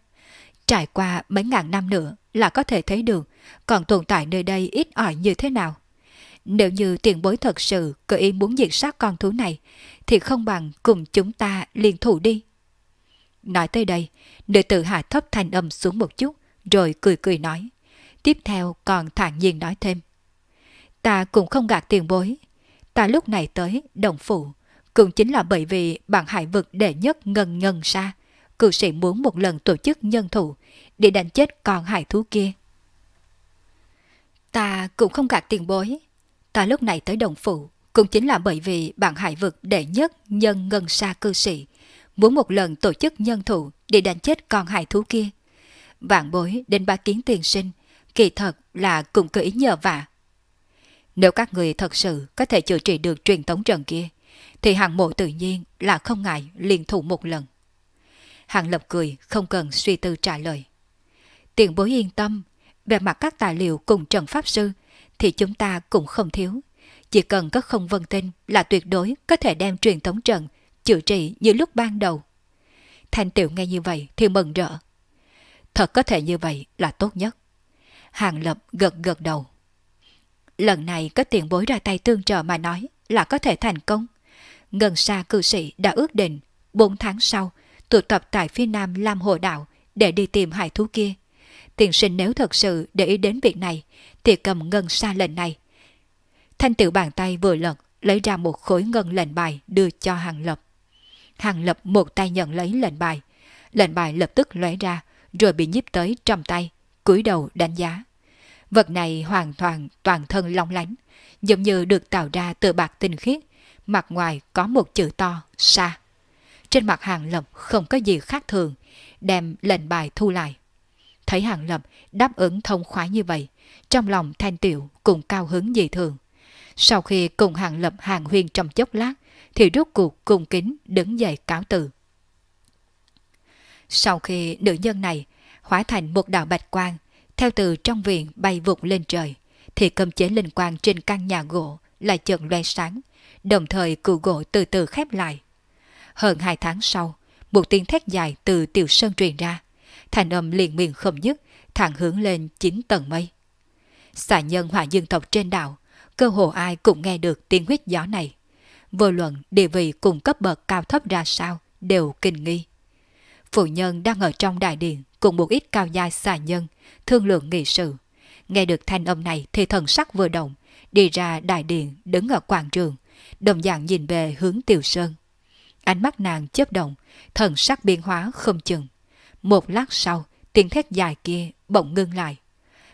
Trải qua mấy ngàn năm nữa là có thể thấy được còn tồn tại nơi đây ít ỏi như thế nào. Nếu như tiền bối thật sự cơ ý muốn diệt sát con thú này, thì không bằng cùng chúng ta liên thủ đi. Nói tới đây, nữ tử hạ thấp thanh âm xuống một chút, rồi cười cười nói. Tiếp theo còn thản nhiên nói thêm. Ta cũng không gạt tiền bối. Ta lúc này tới Đồng Phụ cũng chính là bởi vì bạn hải vực đệ nhất ngần ngần xa. Cử sĩ muốn một lần tổ chức nhân thủ để đánh chết con hải thú kia. Ta cũng không gạt tiền bối. Ta lúc này tới Đồng Phụ cũng chính là bởi vì bạn hải vực đệ nhất nhân ngân xa cư sĩ muốn một lần tổ chức nhân thủ để đánh chết con hải thú kia. Vạn bối đến ba kiến tiền sinh kỳ thật là cũng có ý nhờ vả. Nếu các người thật sự có thể chữa trị được truyền tống trần kia, thì hàng mộ tự nhiên là không ngại liên thủ một lần. Hàng lập cười không cần suy tư trả lời. Tiền bối yên tâm, về mặt các tài liệu cùng Trần Pháp Sư thì chúng ta cũng không thiếu. Chỉ cần có không vân tin là tuyệt đối có thể đem truyền thống trần chữa trị như lúc ban đầu. Thanh tiểu nghe như vậy thì mừng rỡ. Thật có thể như vậy là tốt nhất. Hàng Lập gật gật đầu. Lần này có tiền bối ra tay tương trợ mà nói là có thể thành công. Ngân xa cư sĩ đã ước định 4 tháng sau tụ tập tại phía nam Lam Hồ Đạo để đi tìm hải thú kia. Tiền sinh nếu thật sự để ý đến việc này thì cầm ngân xa lệnh này. Thanh tiểu bàn tay vừa lật lấy ra một khối ngân lệnh bài đưa cho Hàng Lập. Hàng Lập một tay nhận lấy lệnh bài. Lệnh bài lập tức lóe ra rồi bị nhíp tới trong tay cúi đầu đánh giá. Vật này hoàn toàn toàn thân long lánh, giống như được tạo ra từ bạc tinh khiết, mặt ngoài có một chữ to, xa. Trên mặt hàng lập không có gì khác thường, đem lệnh bài thu lại. Thấy hàng lập đáp ứng thông khoái như vậy, trong lòng thanh tiểu cũng cao hứng dị thường. Sau khi cùng hàng lập hàng huyên trong chốc lát, thì rốt cuộc cùng kính đứng dậy cáo từ. Sau khi nữ nhân này hóa thành một đạo bạch quang, theo từ trong viện bay vụt lên trời, thì cầm chế linh quang trên căn nhà gỗ lại chợt loe sáng, đồng thời cự gỗ từ từ khép lại. Hơn hai tháng sau, một tiếng thét dài từ tiểu sơn truyền ra, thành âm liền miền không nhất, thẳng hướng lên chín tầng mây. Xà nhân hỏa dương tộc trên đảo, cơ hồ ai cũng nghe được tiếng huyết gió này. Vô luận địa vị cùng cấp bậc cao thấp ra sao, đều kinh nghi. Phụ nhân đang ở trong đại điện cùng một ít cao gia xà nhân, thương lượng nghị sự. Nghe được thanh âm này thì thần sắc vừa động, đi ra đại điện đứng ở quảng trường, đồng dạng nhìn về hướng Tiểu Sơn. Ánh mắt nàng chớp động, thần sắc biến hóa không chừng. Một lát sau, tiếng thét dài kia bỗng ngưng lại.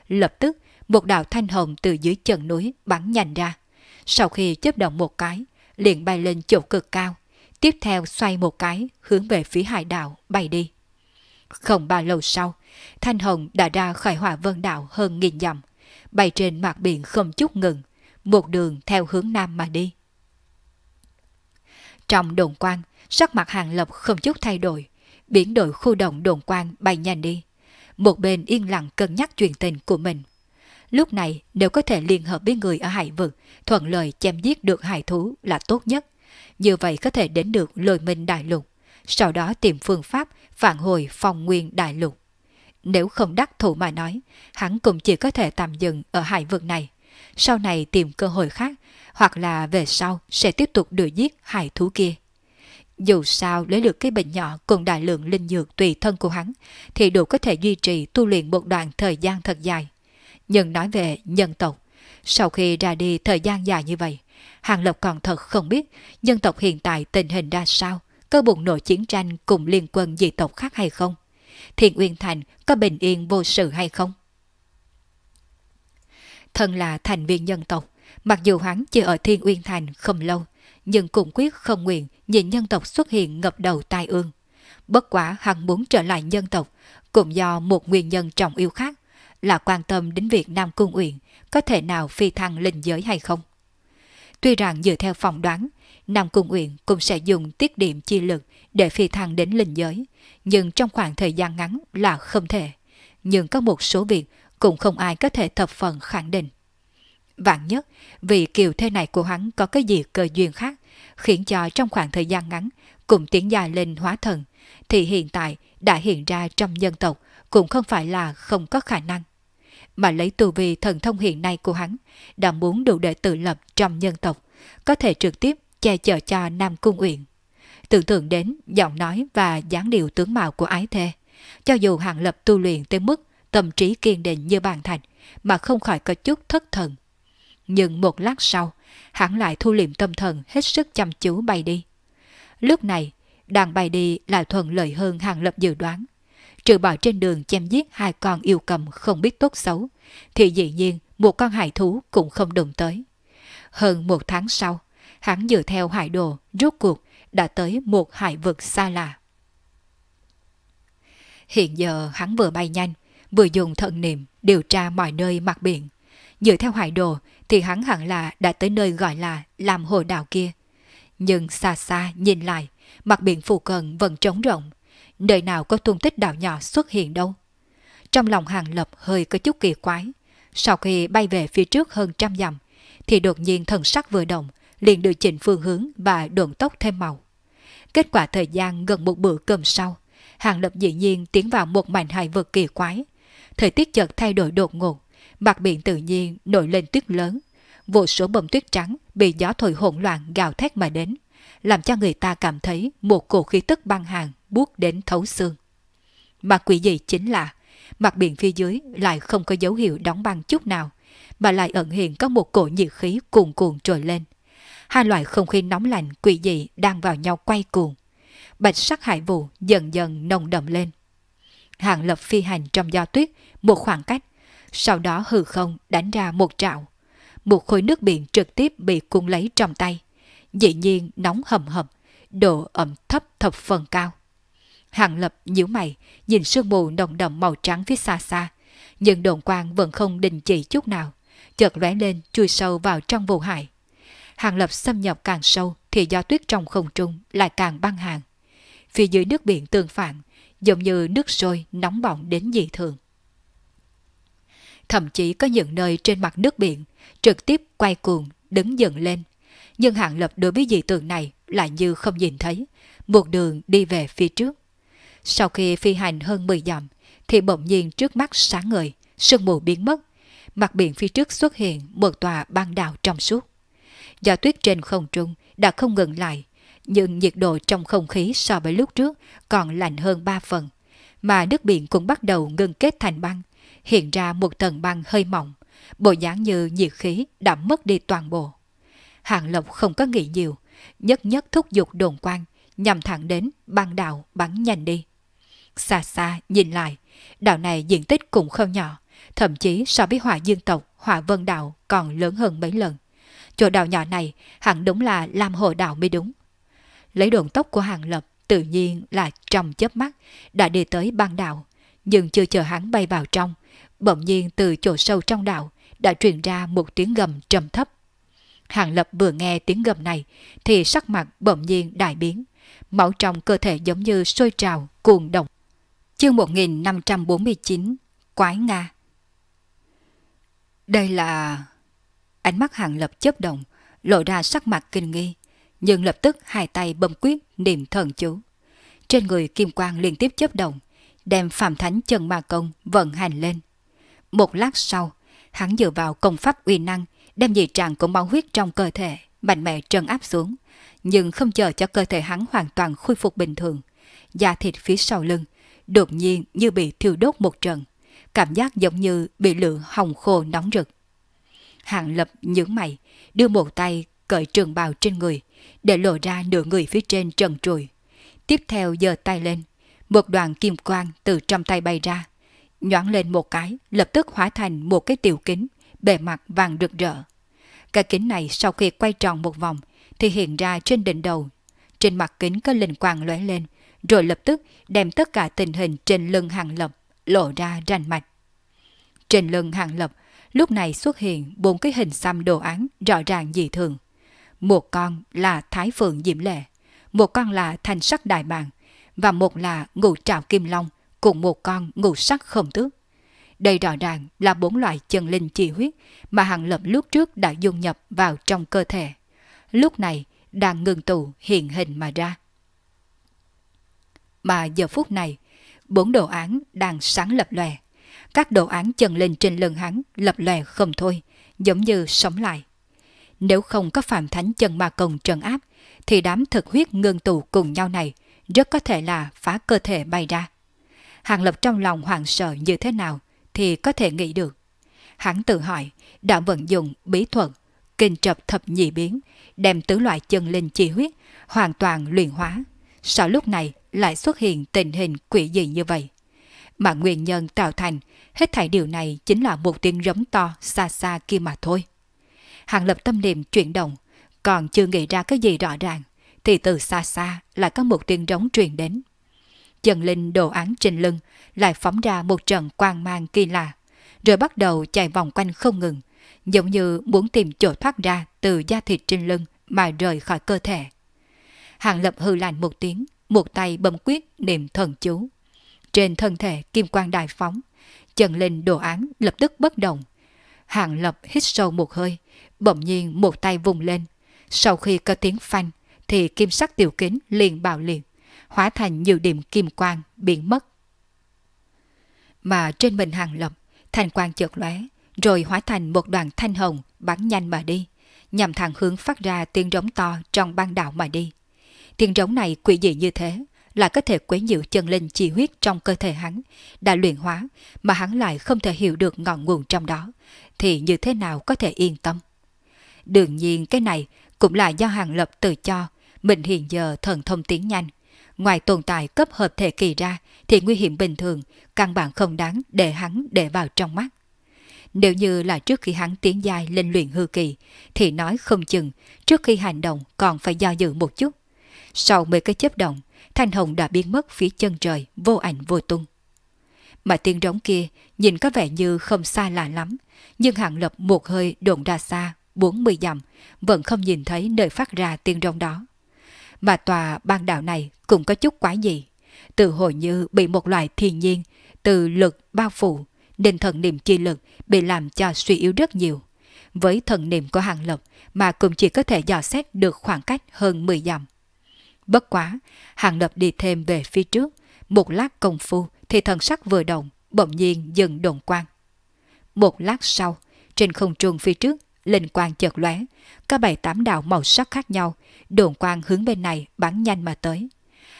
Lập tức, một đạo thanh hồng từ dưới chân núi bắn nhanh ra. Sau khi chớp động một cái, liền bay lên chỗ cực cao, tiếp theo xoay một cái hướng về phía hải đảo bay đi. Không bao lâu sau, Thanh Hồng đã ra khỏi hỏa vân đảo hơn nghìn dặm, bay trên mặt biển không chút ngừng, một đường theo hướng nam mà đi. Trong đồn quan sắc mặt hàng lập không chút thay đổi, biển đổi khu động đồn quan bay nhanh đi. Một bên yên lặng cân nhắc chuyện tình của mình. Lúc này, nếu có thể liên hợp với người ở hải vực, thuận lợi chém giết được hải thú là tốt nhất – như vậy có thể đến được lôi minh đại lục, sau đó tìm phương pháp phản hồi phong nguyên đại lục. Nếu không đắc thủ mà nói, hắn cũng chỉ có thể tạm dừng ở hải vực này, sau này tìm cơ hội khác, hoặc là về sau sẽ tiếp tục đuổi giết hải thú kia. Dù sao lấy được cái bệnh nhỏ cùng đại lượng linh dược tùy thân của hắn thì đủ có thể duy trì tu luyện một đoạn thời gian thật dài. Nhưng nói về nhân tộc, sau khi ra đi thời gian dài như vậy, Hàng Lập còn thật không biết dân tộc hiện tại tình hình ra sao, có bùng nổ chiến tranh cùng liên quân dị tộc khác hay không? Thiền Uyên Thành có bình yên vô sự hay không? Thân là thành viên nhân tộc, mặc dù hắn chưa ở Thiên Uyên Thành không lâu, nhưng cũng quyết không nguyện nhìn nhân tộc xuất hiện ngập đầu tai ương. Bất quả hắn muốn trở lại nhân tộc, cũng do một nguyên nhân trọng yếu khác là quan tâm đến việc Nam Cung Uyển có thể nào phi thăng linh giới hay không. Tuy rằng dựa theo phỏng đoán, Nam Cung Uyển cũng sẽ dùng tiết điểm chi lực để phi thăng đến linh giới, nhưng trong khoảng thời gian ngắn là không thể. Nhưng có một số việc cũng không ai có thể thập phần khẳng định. Vạn nhất, vì kiều thế này của hắn có cái gì cơ duyên khác, khiến cho trong khoảng thời gian ngắn cùng tiến dài lên hóa thần, thì hiện tại đã hiện ra trong dân tộc cũng không phải là không có khả năng mà lấy tu vi thần thông hiện nay của hắn, đã muốn đủ để tự lập trong nhân tộc, có thể trực tiếp che chở cho Nam Cung Uyển. Tưởng tượng đến giọng nói và dáng điệu tướng mạo của ái thê, cho dù hạng lập tu luyện tới mức tâm trí kiên định như bàn thành, mà không khỏi có chút thất thần. Nhưng một lát sau, hắn lại thu liệm tâm thần hết sức chăm chú bay đi. Lúc này, đàn bay đi lại thuận lợi hơn hàng lập dự đoán trừ bỏ trên đường chém giết hai con yêu cầm không biết tốt xấu, thì dĩ nhiên một con hải thú cũng không đụng tới. Hơn một tháng sau, hắn dựa theo hải đồ, rốt cuộc đã tới một hải vực xa lạ. Hiện giờ hắn vừa bay nhanh, vừa dùng thận niệm điều tra mọi nơi mặt biển. Dựa theo hải đồ thì hắn hẳn là đã tới nơi gọi là làm hồ đảo kia. Nhưng xa xa nhìn lại, mặt biển phù cận vẫn trống rộng, nơi nào có tung tích đảo nhỏ xuất hiện đâu. Trong lòng Hàng Lập hơi có chút kỳ quái. Sau khi bay về phía trước hơn trăm dặm, thì đột nhiên thần sắc vừa động, liền điều chỉnh phương hướng và độn tốc thêm màu. Kết quả thời gian gần một bữa cơm sau, Hàng Lập dĩ nhiên tiến vào một mảnh hải vực kỳ quái. Thời tiết chợt thay đổi đột ngột, mặt biển tự nhiên nổi lên tuyết lớn. Vô số bầm tuyết trắng bị gió thổi hỗn loạn gào thét mà đến làm cho người ta cảm thấy một cổ khí tức băng hàng buốt đến thấu xương. Mà quỷ gì chính là, mặt biển phía dưới lại không có dấu hiệu đóng băng chút nào, mà lại ẩn hiện có một cổ nhiệt khí cuồn cuộn trồi lên. Hai loại không khí nóng lạnh quỷ dị đang vào nhau quay cuồng. Bạch sắc hải vụ dần dần nồng đậm lên. Hàng lập phi hành trong gió tuyết một khoảng cách, sau đó hư không đánh ra một trạo. Một khối nước biển trực tiếp bị cuốn lấy trong tay, dĩ nhiên nóng hầm hầm, độ ẩm thấp thập phần cao. Hàng Lập nhíu mày, nhìn sương mù nồng đậm màu trắng phía xa xa, nhưng đồn quang vẫn không đình chỉ chút nào, chợt lóe lên chui sâu vào trong vụ hải. Hàng Lập xâm nhập càng sâu thì do tuyết trong không trung lại càng băng hàng. Phía dưới nước biển tương phản, giống như nước sôi nóng bỏng đến dị thường. Thậm chí có những nơi trên mặt nước biển trực tiếp quay cuồng đứng dựng lên nhưng Hạng Lập đối với dị tượng này lại như không nhìn thấy, một đường đi về phía trước. Sau khi phi hành hơn 10 dặm, thì bỗng nhiên trước mắt sáng ngời, sương mù biến mất, mặt biển phía trước xuất hiện một tòa băng đảo trong suốt. Gió tuyết trên không trung đã không ngừng lại, nhưng nhiệt độ trong không khí so với lúc trước còn lạnh hơn 3 phần, mà nước biển cũng bắt đầu ngưng kết thành băng, hiện ra một tầng băng hơi mỏng, bộ dáng như nhiệt khí đã mất đi toàn bộ. Hàng Lộc không có nghĩ nhiều, nhất nhất thúc giục đồn quan, nhằm thẳng đến băng đảo bắn nhanh đi. Xa xa nhìn lại, đảo này diện tích cũng không nhỏ, thậm chí so với hỏa dương tộc, hỏa vân đảo còn lớn hơn mấy lần. Chỗ đảo nhỏ này hẳn đúng là làm hồ đảo mới đúng. Lấy đồn tốc của Hàng Lập tự nhiên là trong chớp mắt đã đi tới băng đảo, nhưng chưa chờ hắn bay vào trong, bỗng nhiên từ chỗ sâu trong đảo đã truyền ra một tiếng gầm trầm thấp Hàng Lập vừa nghe tiếng gầm này thì sắc mặt bỗng nhiên đại biến. Máu trong cơ thể giống như sôi trào, cuồng động. Chương 1549 Quái Nga Đây là... Ánh mắt Hàng Lập chớp động, lộ ra sắc mặt kinh nghi, nhưng lập tức hai tay bầm quyết niệm thần chú. Trên người kim quang liên tiếp chớp động, đem Phạm Thánh chân Ma Công vận hành lên. Một lát sau, hắn dựa vào công pháp uy năng đem dị trạng của máu huyết trong cơ thể, mạnh mẽ trần áp xuống, nhưng không chờ cho cơ thể hắn hoàn toàn khôi phục bình thường. Da thịt phía sau lưng, đột nhiên như bị thiêu đốt một trận, cảm giác giống như bị lửa hồng khô nóng rực. Hạng lập nhướng mày, đưa một tay cởi trường bào trên người, để lộ ra nửa người phía trên trần trùi. Tiếp theo giơ tay lên, một đoàn kim quang từ trong tay bay ra, nhoáng lên một cái, lập tức hóa thành một cái tiểu kính, bề mặt vàng rực rỡ. Cái kính này sau khi quay tròn một vòng thì hiện ra trên đỉnh đầu. Trên mặt kính có linh quang lóe lên, rồi lập tức đem tất cả tình hình trên lưng hàng lập lộ ra rành mạch. Trên lưng hàng lập lúc này xuất hiện bốn cái hình xăm đồ án rõ ràng dị thường. Một con là Thái Phượng Diễm Lệ, một con là Thành Sắc Đại Bàng và một là Ngũ trảo Kim Long cùng một con ngũ sắc không tước. Đây rõ ràng là bốn loại chân linh chi huyết mà hàng lập lúc trước đã dung nhập vào trong cơ thể. Lúc này đang ngừng tụ hiện hình mà ra. Mà giờ phút này, bốn đồ án đang sáng lập lòe. Các đồ án chân linh trên lưng hắn lập lòe không thôi, giống như sống lại. Nếu không có phạm thánh chân ma công trần áp, thì đám thực huyết ngưng tụ cùng nhau này rất có thể là phá cơ thể bay ra. Hàng Lập trong lòng hoảng sợ như thế nào thì có thể nghĩ được. Hắn tự hỏi, đã vận dụng bí thuật, kinh trập thập nhị biến, đem tứ loại chân linh chi huyết, hoàn toàn luyện hóa. Sau lúc này lại xuất hiện tình hình quỷ dị như vậy. Mà nguyên nhân tạo thành, hết thảy điều này chính là một tiếng rống to xa xa kia mà thôi. Hàng lập tâm niệm chuyển động, còn chưa nghĩ ra cái gì rõ ràng, thì từ xa xa lại có một tiếng rống truyền đến chân linh đồ án trên lưng, lại phóng ra một trận quang mang kỳ lạ, rồi bắt đầu chạy vòng quanh không ngừng, giống như muốn tìm chỗ thoát ra từ da thịt trên lưng mà rời khỏi cơ thể. Hàng lập hư lạnh một tiếng, một tay bấm quyết niệm thần chú. Trên thân thể kim quang đài phóng, chân linh đồ án lập tức bất động. Hàng lập hít sâu một hơi, bỗng nhiên một tay vùng lên. Sau khi có tiếng phanh, thì kim sắc tiểu kính liền bạo liệt hóa thành nhiều điểm kim quang biến mất. Mà trên mình hàng lập, thanh quang chợt lóe, rồi hóa thành một đoàn thanh hồng bắn nhanh mà đi, nhằm thẳng hướng phát ra tiếng rống to trong ban đạo mà đi. Tiếng rống này quỷ dị như thế, là có thể quấy nhiễu chân linh chi huyết trong cơ thể hắn, đã luyện hóa mà hắn lại không thể hiểu được ngọn nguồn trong đó, thì như thế nào có thể yên tâm. Đương nhiên cái này cũng là do hàng lập tự cho, mình hiện giờ thần thông tiến nhanh, Ngoài tồn tại cấp hợp thể kỳ ra thì nguy hiểm bình thường, căn bản không đáng để hắn để vào trong mắt. Nếu như là trước khi hắn tiến dài lên luyện hư kỳ, thì nói không chừng, trước khi hành động còn phải do dự một chút. Sau mấy cái chấp động, Thanh Hồng đã biến mất phía chân trời, vô ảnh vô tung. Mà tiên rống kia nhìn có vẻ như không xa lạ lắm, nhưng hạng lập một hơi đồn ra xa, 40 dặm, vẫn không nhìn thấy nơi phát ra tiên rống đó. Mà tòa bang đảo này cũng có chút quái dị. Từ hồi như bị một loại thiên nhiên, từ lực bao phủ, nên thần niệm chi lực bị làm cho suy yếu rất nhiều. Với thần niệm của hàng lập mà cũng chỉ có thể dò xét được khoảng cách hơn 10 dặm. Bất quá, hàng lập đi thêm về phía trước, một lát công phu thì thần sắc vừa động, bỗng nhiên dừng đồn quang. Một lát sau, trên không trung phía trước linh quang chợt lóe, có bảy tám đạo màu sắc khác nhau, đồn quang hướng bên này bắn nhanh mà tới.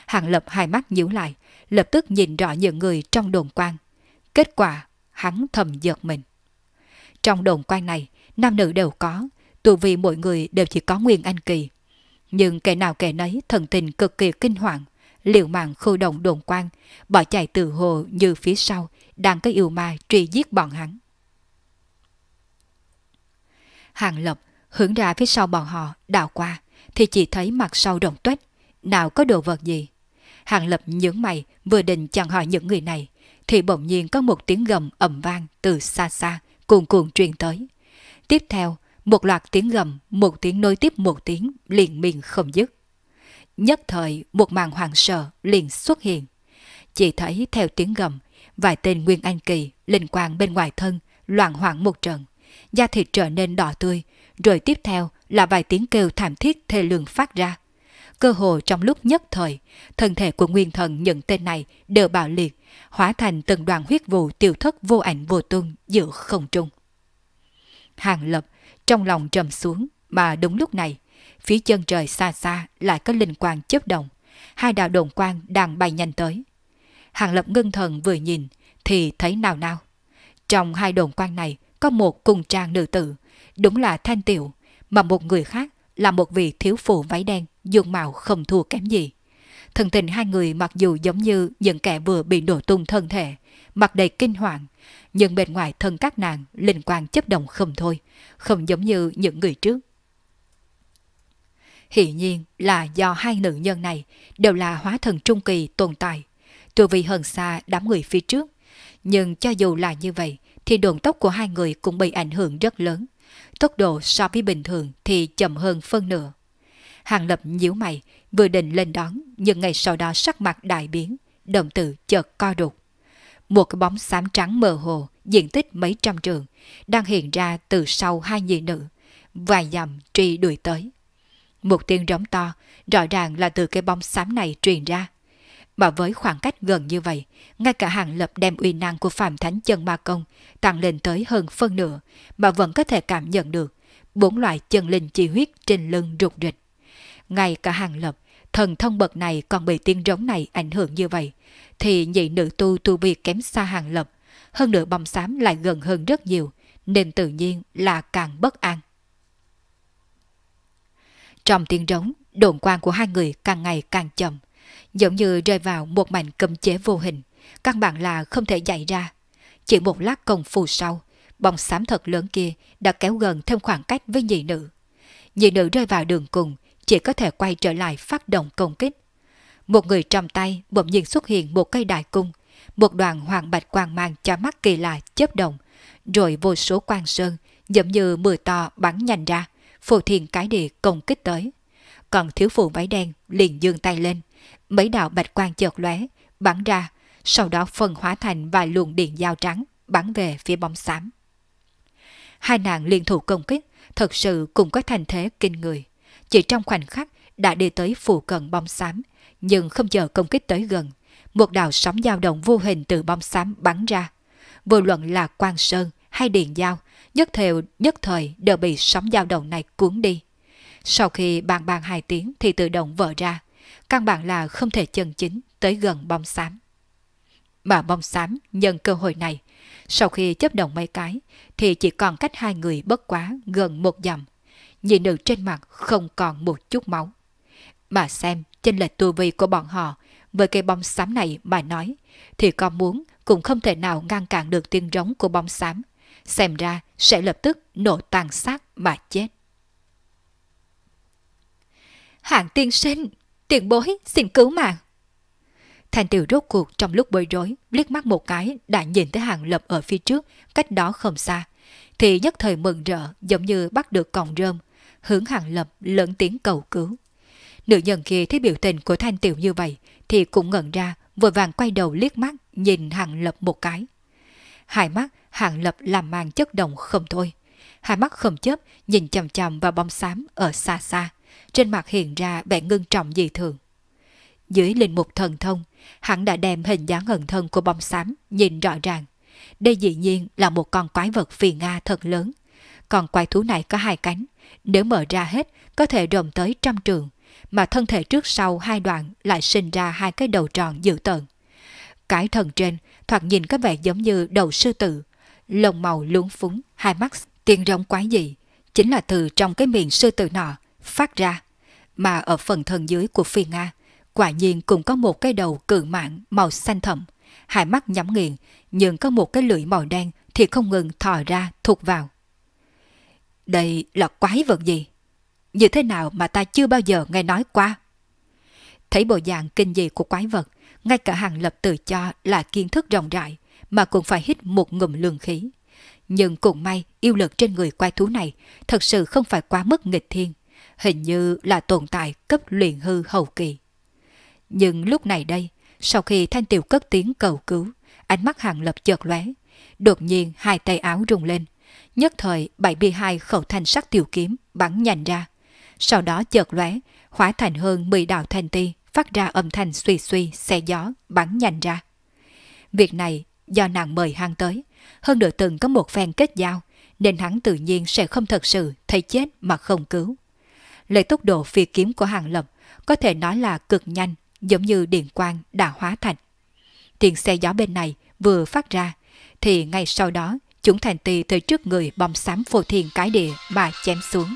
Hàng Lập hai mắt nhíu lại, lập tức nhìn rõ những người trong đồn quang. Kết quả, hắn thầm giật mình. Trong đồn quang này, nam nữ đều có, tù vì mỗi người đều chỉ có nguyên anh kỳ. Nhưng kẻ nào kẻ nấy thần tình cực kỳ kinh hoàng, liệu mạng khu động đồn quang, bỏ chạy từ hồ như phía sau, đang có yêu ma truy giết bọn hắn. Hàng Lập hướng ra phía sau bọn họ đào qua thì chỉ thấy mặt sau đồng tuyết, nào có đồ vật gì. Hàng Lập nhướng mày vừa định chẳng hỏi những người này thì bỗng nhiên có một tiếng gầm ầm vang từ xa xa cuồn cuộn truyền tới. Tiếp theo, một loạt tiếng gầm, một tiếng nối tiếp một tiếng liền miên không dứt. Nhất thời, một màn hoàng sợ liền xuất hiện. Chỉ thấy theo tiếng gầm, vài tên Nguyên Anh Kỳ, linh quang bên ngoài thân, loạn hoảng một trận da thịt trở nên đỏ tươi, rồi tiếp theo là vài tiếng kêu thảm thiết thê lương phát ra. Cơ hồ trong lúc nhất thời, thân thể của nguyên thần nhận tên này đều bạo liệt, hóa thành từng đoàn huyết vụ tiêu thất vô ảnh vô tung giữa không trung. Hàng lập trong lòng trầm xuống mà đúng lúc này, phía chân trời xa xa lại có linh quang chớp động, hai đạo đồn quang đang bay nhanh tới. Hàng lập ngưng thần vừa nhìn thì thấy nào nào. Trong hai đồn quang này có một cùng trang nữ tử, đúng là thanh tiểu, mà một người khác là một vị thiếu phụ váy đen, dương mạo không thua kém gì. Thần tình hai người mặc dù giống như những kẻ vừa bị nổ tung thân thể, mặt đầy kinh hoàng, nhưng bên ngoài thân các nàng linh quang chấp động không thôi, không giống như những người trước. Hiện nhiên là do hai nữ nhân này đều là hóa thần trung kỳ tồn tại, tuy vi hơn xa đám người phía trước. Nhưng cho dù là như vậy, thì độn tốc của hai người cũng bị ảnh hưởng rất lớn. Tốc độ so với bình thường thì chậm hơn phân nửa. Hàng Lập nhíu mày, vừa định lên đón, nhưng ngày sau đó sắc mặt đại biến, động từ chợt co đục. Một cái bóng xám trắng mờ hồ, diện tích mấy trăm trường, đang hiện ra từ sau hai nhị nữ, vài dặm truy đuổi tới. Một tiếng rống to, rõ ràng là từ cái bóng xám này truyền ra. Mà với khoảng cách gần như vậy, ngay cả hàng lập đem uy năng của Phạm Thánh Chân Ma Công tăng lên tới hơn phân nửa, mà vẫn có thể cảm nhận được bốn loại chân linh chi huyết trên lưng rụt rịch. Ngay cả hàng lập, thần thông bậc này còn bị tiên rống này ảnh hưởng như vậy, thì nhị nữ tu tu vi kém xa hàng lập, hơn nữa bầm xám lại gần hơn rất nhiều, nên tự nhiên là càng bất an. Trong tiên rống, đồn quan của hai người càng ngày càng chậm, giống như rơi vào một mảnh cấm chế vô hình, căn bản là không thể chạy ra. Chỉ một lát công phù sau, bóng xám thật lớn kia đã kéo gần thêm khoảng cách với nhị nữ. Nhị nữ rơi vào đường cùng, chỉ có thể quay trở lại phát động công kích. Một người trong tay bỗng nhiên xuất hiện một cây đại cung, một đoàn hoàng bạch quang mang cho mắt kỳ lạ chớp động, rồi vô số quang sơn giống như mưa to bắn nhanh ra, phù thiền cái địa công kích tới còn thiếu phụ váy đen liền dương tay lên. Mấy đạo bạch quang chợt lóe, bắn ra, sau đó phân hóa thành vài luồng điện dao trắng bắn về phía bóng xám. Hai nàng liên thủ công kích, thật sự cũng có thành thế kinh người. Chỉ trong khoảnh khắc đã đi tới phù cận bóng xám, nhưng không chờ công kích tới gần. Một đạo sóng dao động vô hình từ bom xám bắn ra. Vô luận là quang sơn hay điện dao, nhất thời, nhất thời đều bị sóng dao động này cuốn đi. Sau khi bàn bàn hai tiếng thì tự động vỡ ra, căn bản là không thể chân chính tới gần bông xám. Mà bông xám nhân cơ hội này, sau khi chấp động mấy cái thì chỉ còn cách hai người bất quá gần một dặm. Nhị nữ trên mặt không còn một chút máu. Mà xem trên lệch tu vi của bọn họ với cây bông xám này mà nói thì con muốn cũng không thể nào ngăn cản được tiên rống của bông xám. Xem ra sẽ lập tức nổ tàn sát mà chết. Hạng tiên sinh, tiền bối xin cứu mạng. Thành tiểu rốt cuộc trong lúc bối rối, liếc mắt một cái đã nhìn thấy hàng lập ở phía trước, cách đó không xa. Thì nhất thời mừng rỡ giống như bắt được còng rơm, hướng hàng lập lớn tiếng cầu cứu. Nữ nhân kia thấy biểu tình của thanh tiểu như vậy thì cũng ngẩn ra, vội vàng quay đầu liếc mắt nhìn hàng lập một cái. Hai mắt hàng lập làm màn chất động không thôi. Hai mắt không chớp nhìn chằm chằm vào bóng xám ở xa xa trên mặt hiện ra vẻ ngưng trọng dị thường. Dưới linh mục thần thông, hắn đã đem hình dáng hận thân của bông xám nhìn rõ ràng. Đây dĩ nhiên là một con quái vật phi Nga thật lớn. Còn quái thú này có hai cánh, nếu mở ra hết có thể rộng tới trăm trường, mà thân thể trước sau hai đoạn lại sinh ra hai cái đầu tròn dữ tợn. Cái thần trên thoạt nhìn có vẻ giống như đầu sư tử, lồng màu luống phúng, hai mắt tiền rộng quái dị, chính là từ trong cái miệng sư tử nọ phát ra, mà ở phần thân dưới của phi Nga, quả nhiên cũng có một cái đầu cự mạng màu xanh thẫm, hai mắt nhắm nghiền, nhưng có một cái lưỡi màu đen thì không ngừng thò ra thụt vào. Đây là quái vật gì? Như thế nào mà ta chưa bao giờ nghe nói qua? Thấy bộ dạng kinh dị của quái vật, ngay cả hàng lập tự cho là kiến thức rộng rãi, mà cũng phải hít một ngụm lường khí. Nhưng cũng may, yêu lực trên người quái thú này thật sự không phải quá mức nghịch thiên hình như là tồn tại cấp luyện hư hậu kỳ. Nhưng lúc này đây, sau khi Thanh Tiểu cất tiếng cầu cứu, ánh mắt Hàng Lập chợt lóe, đột nhiên hai tay áo rung lên, nhất thời bảy bi hai khẩu thanh sắc tiểu kiếm bắn nhành ra, sau đó chợt lóe, hóa thành hơn 10 đạo thanh ti phát ra âm thanh suy suy xe gió bắn nhành ra. Việc này do nàng mời hang tới, hơn nữa từng có một phen kết giao, nên hắn tự nhiên sẽ không thật sự thấy chết mà không cứu lấy tốc độ phi kiếm của Hàng Lập có thể nói là cực nhanh, giống như điện quang đã hóa thành. Tiền xe gió bên này vừa phát ra, thì ngay sau đó chúng thành tì tới trước người bom xám phô thiên cái địa mà chém xuống.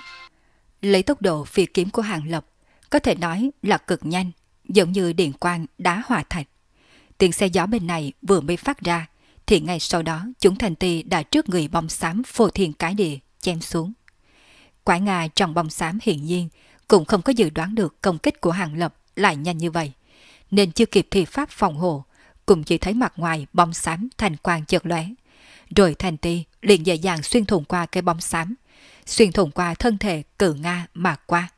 Lấy tốc độ phi kiếm của Hàng Lập có thể nói là cực nhanh, giống như điện quang đã hóa thành. Tiền xe gió bên này vừa mới phát ra, thì ngay sau đó chúng thành tì đã trước người bom xám phô thiên cái địa chém xuống. Quả Nga trong bông xám hiển nhiên cũng không có dự đoán được công kích của Hàng Lập lại nhanh như vậy, nên chưa kịp thi pháp phòng hộ, cũng chỉ thấy mặt ngoài bông xám thành quang chợt lóe. Rồi thành ti liền dễ dàng xuyên thủng qua cái bông xám, xuyên thủng qua thân thể cự Nga mà qua.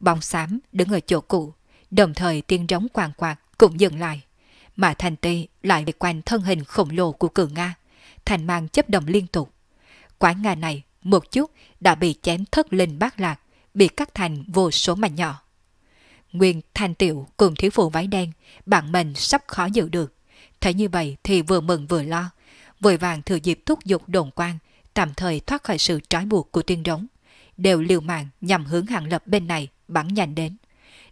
Bông xám đứng ở chỗ cũ, đồng thời tiên rống quàng quạt cũng dừng lại. Mà thành ti lại bị quanh thân hình khổng lồ của cự Nga, thành mang chấp động liên tục. Quái Nga này một chút đã bị chém thất linh bát lạc, bị cắt thành vô số mảnh nhỏ. Nguyên Thanh Tiểu cùng thiếu phụ váy đen, bạn mình sắp khó giữ được. Thế như vậy thì vừa mừng vừa lo, vội vàng thừa dịp thúc giục đồn quan, tạm thời thoát khỏi sự trói buộc của tiên đống, đều liều mạng nhằm hướng hạng lập bên này bắn nhanh đến.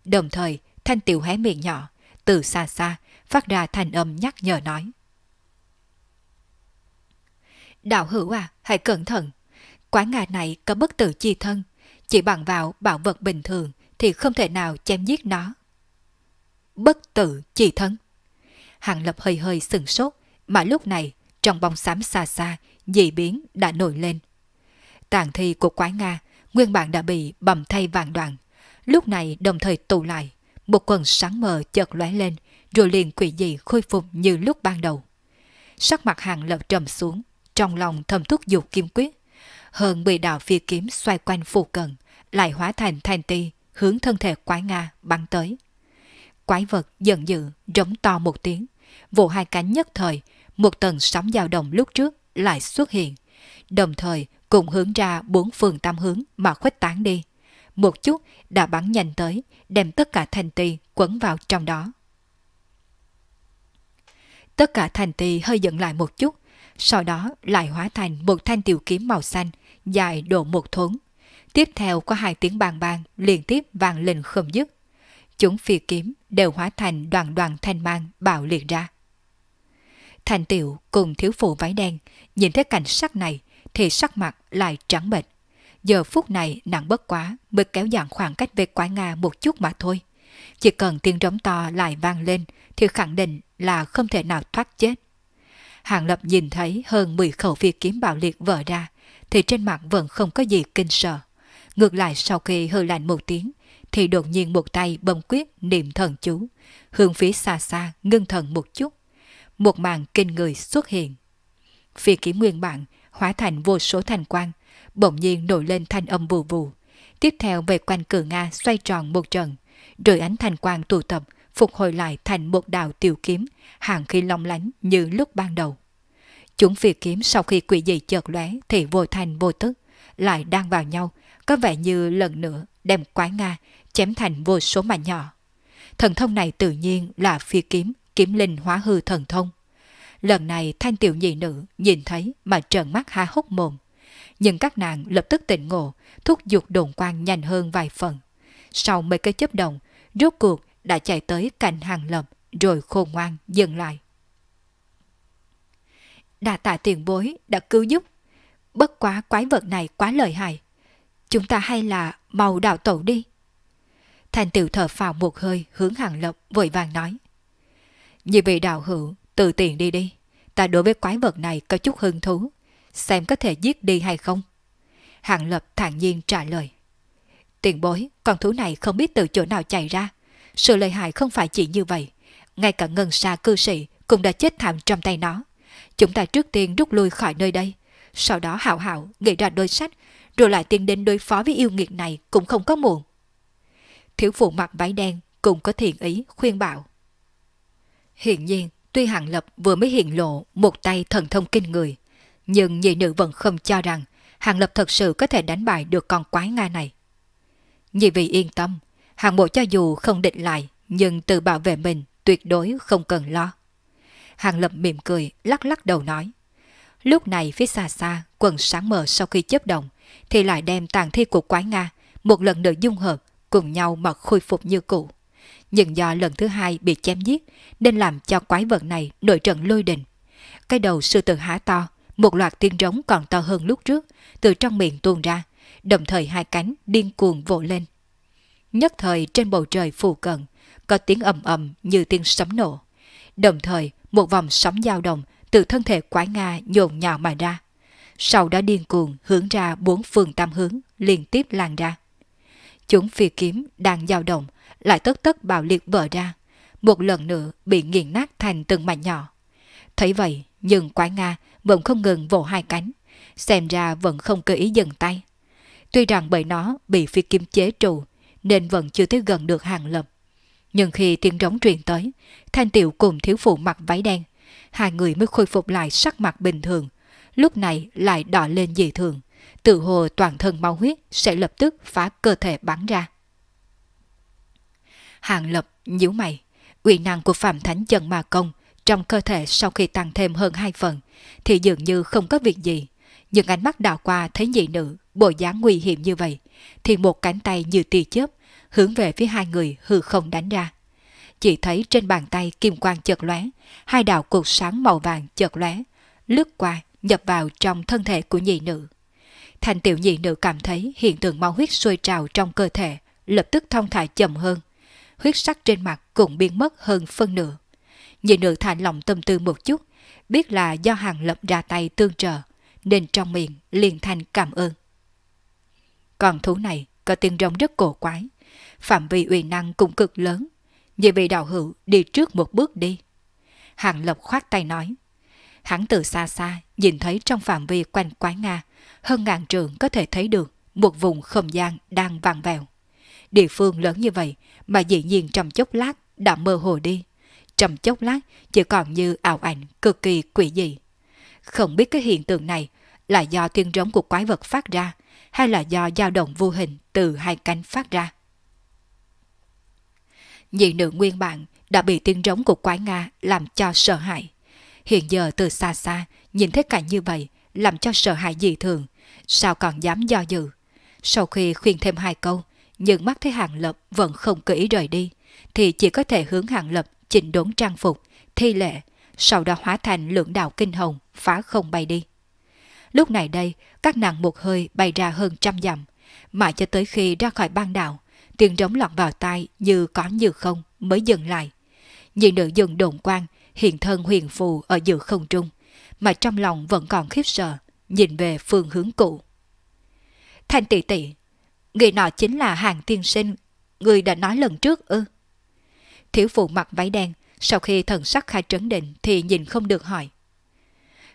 Đồng thời, Thanh Tiểu hé miệng nhỏ, từ xa xa phát ra thanh âm nhắc nhở nói. Đạo hữu à, hãy cẩn thận, Quái ngà này có bất tử chi thân, chỉ bằng vào bảo vật bình thường thì không thể nào chém giết nó. Bất tử chi thân Hàng Lập hơi hơi sừng sốt, mà lúc này trong bóng xám xa xa, dị biến đã nổi lên. Tàn thi của quái Nga nguyên bản đã bị bầm thay vàng đoạn. Lúc này đồng thời tụ lại, một quần sáng mờ chợt lóe lên, rồi liền quỷ dị khôi phục như lúc ban đầu. Sắc mặt hàng lập trầm xuống, trong lòng thầm thúc dục kiêm quyết, hơn 10 đạo phi kiếm xoay quanh phù cận, lại hóa thành thành ti, hướng thân thể quái Nga bắn tới. Quái vật giận dữ, rống to một tiếng, vụ hai cánh nhất thời, một tầng sóng dao động lúc trước lại xuất hiện, đồng thời cũng hướng ra bốn phường tam hướng mà khuếch tán đi. Một chút đã bắn nhanh tới, đem tất cả thành ti quấn vào trong đó. Tất cả thành ti hơi giận lại một chút, sau đó lại hóa thành một thanh tiểu kiếm màu xanh, dài độ một thốn. Tiếp theo có hai tiếng bàn bàn liên tiếp vang lên không dứt. Chúng phi kiếm đều hóa thành đoàn đoàn thanh mang bạo liệt ra. Thành tiểu cùng thiếu phụ váy đen nhìn thấy cảnh sắc này thì sắc mặt lại trắng bệch. Giờ phút này nặng bất quá mới kéo dặn khoảng cách về quái Nga một chút mà thôi. Chỉ cần tiếng rống to lại vang lên thì khẳng định là không thể nào thoát chết. Hàng Lập nhìn thấy hơn 10 khẩu phi kiếm bạo liệt vỡ ra, thì trên mặt vẫn không có gì kinh sợ. Ngược lại sau khi hơi lạnh một tiếng, thì đột nhiên một tay bấm quyết niệm thần chú, hướng phía xa xa ngưng thần một chút. Một màn kinh người xuất hiện. Phi kiếm nguyên bản hóa thành vô số thành quang, bỗng nhiên nổi lên thanh âm vù vù. Tiếp theo về quanh cửa Nga xoay tròn một trận, rồi ánh thành quang tụ tập phục hồi lại thành một đạo tiểu kiếm, hàng khi long lánh như lúc ban đầu. Chúng phi kiếm sau khi quỷ dị chợt lóe thì vô thành vô tức, lại đang vào nhau, có vẻ như lần nữa đem quái Nga chém thành vô số mảnh nhỏ. Thần thông này tự nhiên là phi kiếm, kiếm linh hóa hư thần thông. Lần này thanh tiểu nhị nữ nhìn thấy mà trợn mắt há hốc mồm. Nhưng các nàng lập tức tỉnh ngộ, thúc giục đồn quan nhanh hơn vài phần. Sau mấy cái chấp động, rốt cuộc đã chạy tới cạnh hàng lập rồi khôn ngoan dừng lại. Đà tạ tiền bối đã cứu giúp. Bất quá quái vật này quá lợi hại. Chúng ta hay là mau đào tẩu đi. Thành tiểu thở phào một hơi hướng hàng lập vội vàng nói. Như vị đạo hữu, từ tiền đi đi. Ta đối với quái vật này có chút hứng thú. Xem có thể giết đi hay không. Hàng lập thản nhiên trả lời. Tiền bối, con thú này không biết từ chỗ nào chạy ra. Sự lợi hại không phải chỉ như vậy. Ngay cả ngân xa cư sĩ cũng đã chết thảm trong tay nó. Chúng ta trước tiên rút lui khỏi nơi đây. Sau đó hảo hảo nghĩ ra đôi sách, rồi lại tiến đến đối phó với yêu nghiệt này cũng không có muộn. Thiếu phụ mặc váy đen cũng có thiện ý khuyên bảo. Hiện nhiên, tuy hạng Lập vừa mới hiện lộ một tay thần thông kinh người, nhưng nhị nữ vẫn không cho rằng hạng Lập thật sự có thể đánh bại được con quái Nga này. Nhị vị yên tâm, hàng mộ cho dù không định lại, nhưng tự bảo vệ mình tuyệt đối không cần lo. Hàng Lập mỉm cười, lắc lắc đầu nói. Lúc này phía xa xa, quần sáng mờ sau khi chấp động, thì lại đem tàn thi của quái Nga, một lần nữa dung hợp, cùng nhau mà khôi phục như cũ. Nhưng do lần thứ hai bị chém giết, nên làm cho quái vật này nổi trận lôi đình. Cái đầu sư tử há to, một loạt tiên rống còn to hơn lúc trước, từ trong miệng tuôn ra, đồng thời hai cánh điên cuồng vỗ lên. Nhất thời trên bầu trời phù cận, có tiếng ầm ầm như tiếng sấm nổ. Đồng thời, một vòng sóng dao động từ thân thể quái Nga nhộn nhào mà ra. Sau đó điên cuồng hướng ra bốn phương tam hướng, liên tiếp lan ra. Chúng phi kiếm đang dao động, lại tất tất bạo liệt vỡ ra. Một lần nữa bị nghiền nát thành từng mảnh nhỏ. Thấy vậy, nhưng quái Nga vẫn không ngừng vỗ hai cánh. Xem ra vẫn không cơ ý dừng tay. Tuy rằng bởi nó bị phi kiếm chế trụ, nên vẫn chưa tới gần được hàng lập. Nhưng khi tiếng rống truyền tới, Thanh Tiểu cùng thiếu phụ mặc váy đen, hai người mới khôi phục lại sắc mặt bình thường, lúc này lại đỏ lên dị thường, tự hồ toàn thân máu huyết sẽ lập tức phá cơ thể bắn ra. Hàng lập nhíu mày, uy năng của Phạm Thánh Trần Ma Công trong cơ thể sau khi tăng thêm hơn hai phần thì dường như không có việc gì nhưng ánh mắt đào qua thấy nhị nữ bộ dáng nguy hiểm như vậy, thì một cánh tay như tia chớp hướng về phía hai người hư không đánh ra. Chỉ thấy trên bàn tay kim quang chợt lóe, hai đạo cột sáng màu vàng chợt lóe, lướt qua nhập vào trong thân thể của nhị nữ. Thành tiểu nhị nữ cảm thấy hiện tượng máu huyết sôi trào trong cơ thể, lập tức thông thả chậm hơn. Huyết sắc trên mặt cũng biến mất hơn phân nửa. Nhị nữ thả lòng tâm tư một chút, biết là do hàng lập ra tay tương trợ nên trong miệng liền thành cảm ơn. Con thú này có tiếng rống rất cổ quái, phạm vi uy năng cũng cực lớn, vì vị đạo hữu đi trước một bước đi. Hàng Lộc khoát tay nói, hắn từ xa xa nhìn thấy trong phạm vi quanh quái Nga, hơn ngàn trường có thể thấy được một vùng không gian đang vàng vèo. Địa phương lớn như vậy mà dĩ nhiên trong chốc lát đã mơ hồ đi. Trong chốc lát chỉ còn như ảo ảnh cực kỳ quỷ dị. Không biết cái hiện tượng này là do tiếng rống của quái vật phát ra hay là do dao động vô hình từ hai cánh phát ra. Nhị nữ nguyên bản đã bị tiếng rống của quái Nga làm cho sợ hãi. Hiện giờ từ xa xa, nhìn thấy cảnh như vậy làm cho sợ hãi dị thường, sao còn dám do dự. Sau khi khuyên thêm hai câu, nhưng mắt thấy Hàng Lập vẫn không cứ rời đi, thì chỉ có thể hướng Hàng Lập chỉnh đốn trang phục, thi lệ, sau đó hóa thành lượng đạo kinh hồng, phá không bay đi. Lúc này đây, các nàng một hơi bay ra hơn trăm dặm, mãi cho tới khi ra khỏi băng đạo, tiếng rống lọt vào tai như có như không mới dừng lại. nhìn nữ dừng đồn quan hiện thân huyền phù ở giữa không trung, mà trong lòng vẫn còn khiếp sợ, nhìn về phương hướng cũ. Thanh tỷ tỷ, người nọ chính là hàng tiên sinh, người đã nói lần trước ư. Thiếu phụ mặc váy đen, sau khi thần sắc khai trấn định thì nhìn không được hỏi.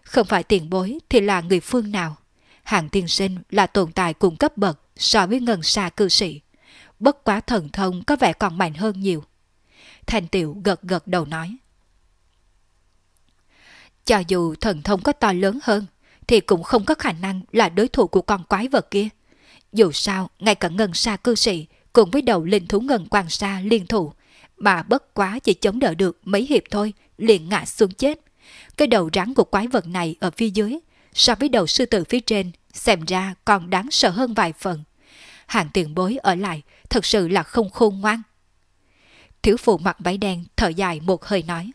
Không phải tiền bối thì là người phương nào? Hàng tiên sinh là tồn tại cung cấp bậc so với ngân xa cư sĩ. Bất quá thần thông có vẻ còn mạnh hơn nhiều. Thành tiểu gật gật đầu nói. Cho dù thần thông có to lớn hơn, thì cũng không có khả năng là đối thủ của con quái vật kia. Dù sao, ngay cả ngân xa cư sĩ cùng với đầu linh thú ngân quan xa liên thủ mà bất quá chỉ chống đỡ được mấy hiệp thôi, liền ngã xuống chết. Cái đầu rắn của quái vật này ở phía dưới, so với đầu sư tử phía trên, xem ra còn đáng sợ hơn vài phần. Hàng tiền bối ở lại, thật sự là không khôn ngoan. Thiếu phụ mặc váy đen thở dài một hơi nói.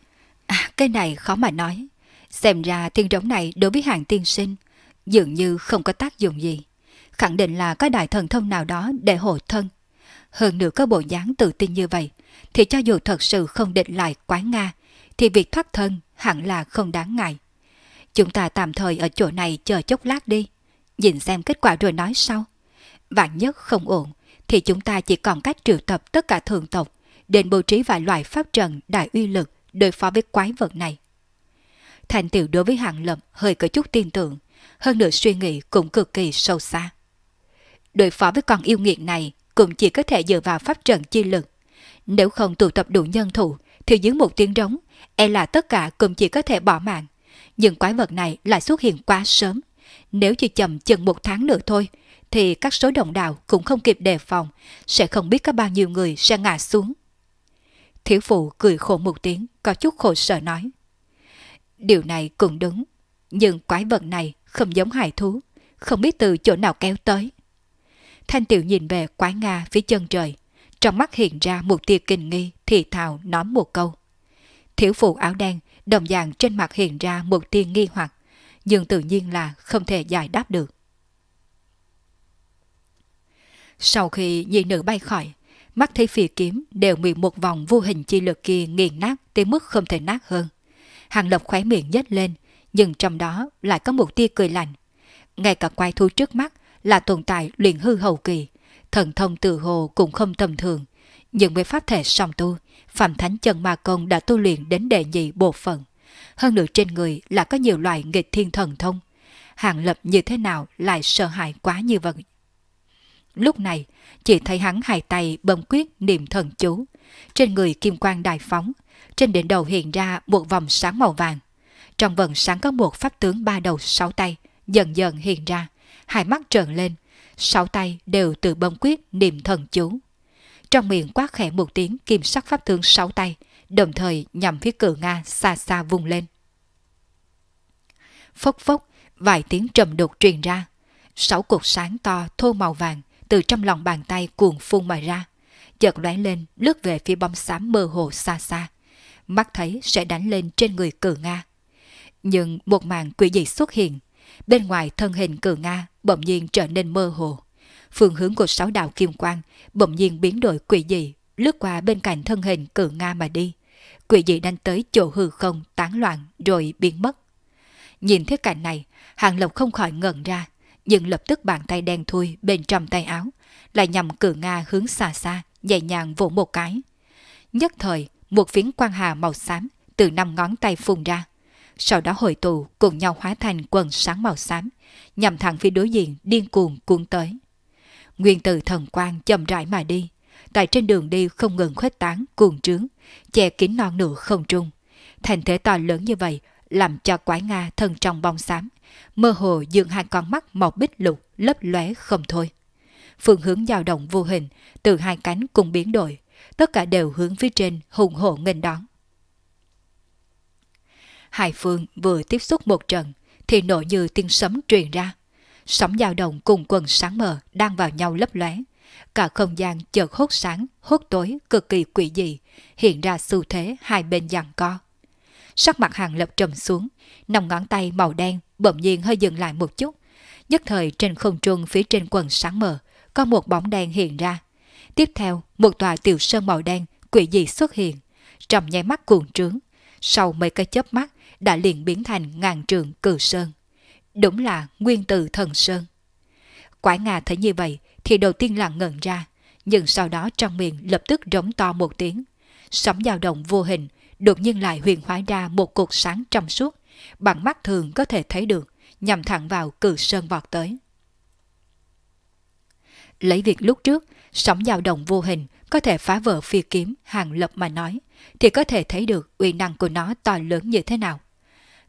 À, cái này khó mà nói. Xem ra thiên trống này đối với hàng tiên sinh, dường như không có tác dụng gì. Khẳng định là có đại thần thông nào đó để hộ thân. Hơn nữa có bộ dáng tự tin như vậy, thì cho dù thật sự không định lại quái Nga, thì việc thoát thân hẳn là không đáng ngại. Chúng ta tạm thời ở chỗ này chờ chốc lát đi, nhìn xem kết quả rồi nói sau. Vạn nhất không ổn, thì chúng ta chỉ còn cách triệu tập tất cả thường tộc, đến bố trí vài loại pháp trận đại uy lực đối phó với quái vật này. Thành tiểu đối với hạng lập hơi có chút tin tưởng, hơn nữa suy nghĩ cũng cực kỳ sâu xa. Đối phó với con yêu nghiệt này cũng chỉ có thể dựa vào pháp trận chi lực nếu không tụ tập đủ nhân thủ, thì dưới một tiếng rống, e là tất cả cùng chỉ có thể bỏ mạng. Nhưng quái vật này lại xuất hiện quá sớm. Nếu chỉ chậm chừng một tháng nữa thôi, thì các số đồng đạo cũng không kịp đề phòng, sẽ không biết có bao nhiêu người sẽ ngã xuống. Thiếu phụ cười khổ một tiếng, có chút khổ sở nói. Điều này cũng đúng, nhưng quái vật này không giống hải thú, không biết từ chỗ nào kéo tới. Thanh Tiểu nhìn về quái Nga phía chân trời, trong mắt hiện ra một tia kinh nghi, thì thào nói một câu. Thiếu phụ áo đen, đồng dạng trên mặt hiện ra một tia nghi hoặc, nhưng tự nhiên là không thể giải đáp được. Sau khi nhị nữ bay khỏi, mắt thấy phi kiếm đều bị một vòng vô hình chi lực kia nghiền nát tới mức không thể nát hơn. Hàng Lập khóe miệng nhếch lên, nhưng trong đó lại có một tia cười lạnh. Ngay cả quay thu trước mắt là tồn tại luyện hư hầu kỳ, thần thông từ hồ cũng không tầm thường. những với pháp thể song tu, Phạm Thánh Chân Ma Công đã tu luyện đến đệ nhị bộ phận. Hơn nữa trên người là có nhiều loại nghịch thiên thần thông. Hàng lập như thế nào lại sợ hãi quá như vậy. Lúc này, chỉ thấy hắn hai tay bấm quyết niệm thần chú. Trên người kim quang đài phóng, trên đỉnh đầu hiện ra một vòng sáng màu vàng. Trong vòng sáng có một pháp tướng ba đầu sáu tay, dần dần hiện ra, hai mắt trợn lên, sáu tay đều từ bông quyết niệm thần chú. Trong miệng quát khẽ một tiếng kim sắc pháp tướng sáu tay, đồng thời nhằm phía cự Nga xa xa vung lên. Phốc phốc, vài tiếng trầm đục truyền ra. Sáu cục sáng to thô màu vàng từ trong lòng bàn tay cuồn phun mà ra. Chợt lóe lên, lướt về phía bóng xám mơ hồ xa xa. Mắt thấy sẽ đánh lên trên người cự Nga. Nhưng một màn quỷ dị xuất hiện Bên ngoài thân hình cử Nga bỗng nhiên trở nên mơ hồ. Phương hướng của sáu đạo kim quang bỗng nhiên biến đổi quỷ dị, lướt qua bên cạnh thân hình cử Nga mà đi. Quỷ dị đánh tới chỗ hư không tán loạn rồi biến mất. Nhìn thấy cảnh này, Hàng Lộc không khỏi ngẩn ra, nhưng lập tức bàn tay đen thui bên trong tay áo, lại nhằm cử Nga hướng xa xa, nhẹ nhàng vỗ một cái. Nhất thời, một phiến quang hà màu xám từ năm ngón tay phun ra sau đó hội tụ cùng nhau hóa thành quần sáng màu xám, nhằm thẳng phía đối diện điên cuồng cuốn tới. Nguyên tử thần quang chậm rãi mà đi, tại trên đường đi không ngừng khuếch tán cuồng trướng, che kín non nửa không trung. Thành thế to lớn như vậy làm cho quái Nga thân trong bóng xám, mơ hồ dựng hai con mắt màu bích lục lấp lóe không thôi. Phương hướng dao động vô hình từ hai cánh cùng biến đổi, tất cả đều hướng phía trên hùng hổ nghênh đón. Hai phương vừa tiếp xúc một trận, thì nổ như tiếng sấm truyền ra. Sóng dao động cùng quần sáng mờ đang vào nhau lấp lóe. Cả không gian chợt hốt sáng, hốt tối, cực kỳ quỷ dị, hiện ra xu thế hai bên giằng co. Sắc mặt hàng lập trầm xuống, nòng ngón tay màu đen bỗng nhiên hơi dừng lại một chút. Nhất thời trên không trung phía trên quần sáng mờ, có một bóng đen hiện ra. Tiếp theo, một tòa tiểu sơn màu đen quỷ dị xuất hiện, trầm nháy mắt cuồng trướng. Sau mấy cái chớp mắt, đã liền biến thành ngàn trường cử sơn. Đúng là nguyên từ thần sơn. Quải ngà thấy như vậy thì đầu tiên là ngẩn ra, nhưng sau đó trong miệng lập tức rống to một tiếng. Sóng dao động vô hình, đột nhiên lại huyền hóa ra một cột sáng trong suốt, bằng mắt thường có thể thấy được, nhằm thẳng vào cử sơn vọt tới. Lấy việc lúc trước, sóng dao động vô hình có thể phá vỡ phi kiếm hàng lập mà nói, thì có thể thấy được uy năng của nó to lớn như thế nào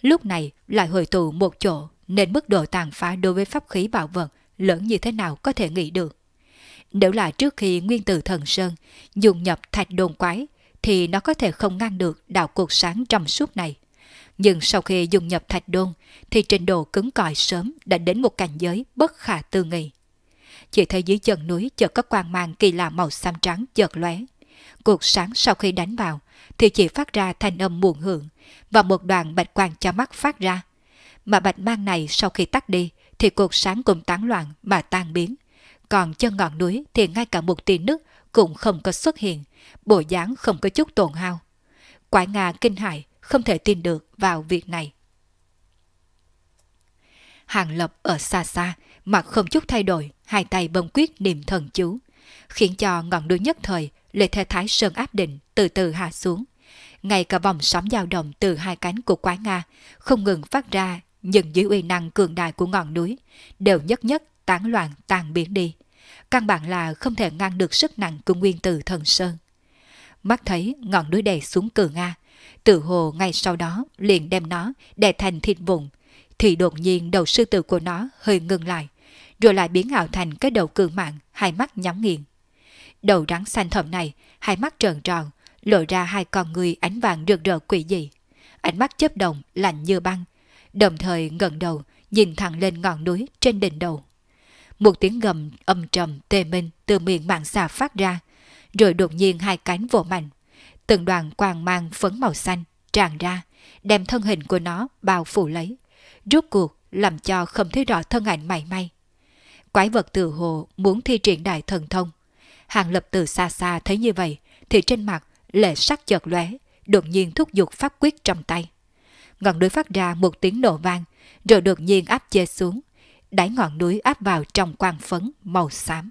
lúc này lại hồi tụ một chỗ nên mức độ tàn phá đối với pháp khí bảo vật lớn như thế nào có thể nghĩ được. Nếu là trước khi nguyên tử thần sơn dùng nhập thạch đồn quái thì nó có thể không ngăn được đạo cuộc sáng trong suốt này. Nhưng sau khi dùng nhập thạch đôn thì trình độ cứng cỏi sớm đã đến một cảnh giới bất khả tư nghị. Chỉ thấy dưới chân núi chợt có quang mang kỳ lạ màu xám trắng chợt lóe. Cuộc sáng sau khi đánh vào thì chỉ phát ra thanh âm muộn hưởng, và một đoàn bạch quang cho mắt phát ra. Mà bạch mang này sau khi tắt đi thì cuộc sáng cũng tán loạn mà tan biến. Còn chân ngọn núi thì ngay cả một tia nước cũng không có xuất hiện, bộ dáng không có chút tổn hao. quái Nga kinh hại, không thể tin được vào việc này. Hàng Lập ở xa xa, mặt không chút thay đổi, hai tay bông quyết niệm thần chú, khiến cho ngọn núi nhất thời lệ thể thái sơn áp định từ từ hạ xuống, ngay cả vòng sóng dao động từ hai cánh của quái Nga, không ngừng phát ra, nhưng dưới uy năng cường đại của ngọn núi, đều nhất nhất tán loạn tàn biến đi. Căn bản là không thể ngăn được sức nặng của nguyên tử thần Sơn. Mắt thấy ngọn núi đè xuống cử Nga, tự hồ ngay sau đó liền đem nó đè thành thịt vụn, thì đột nhiên đầu sư tử của nó hơi ngừng lại, rồi lại biến ảo thành cái đầu cường mạng, hai mắt nhắm nghiền. Đầu rắn xanh thầm này, hai mắt trợn tròn, lộ ra hai con người ánh vàng rực rỡ quỷ dị. Ánh mắt chớp động, lạnh như băng, đồng thời ngẩng đầu, nhìn thẳng lên ngọn núi trên đỉnh đầu. Một tiếng gầm âm trầm tê minh từ miệng mạng xà phát ra, rồi đột nhiên hai cánh vỗ mạnh. Từng đoàn quang mang phấn màu xanh tràn ra, đem thân hình của nó bao phủ lấy. Rốt cuộc làm cho không thấy rõ thân ảnh mảy may. Quái vật từ hồ muốn thi triển đại thần thông. Hàng lập từ xa xa thấy như vậy thì trên mặt lệ sắc chợt lóe, đột nhiên thúc giục pháp quyết trong tay. Ngọn núi phát ra một tiếng nổ vang, rồi đột nhiên áp chê xuống, đáy ngọn núi áp vào trong quang phấn màu xám.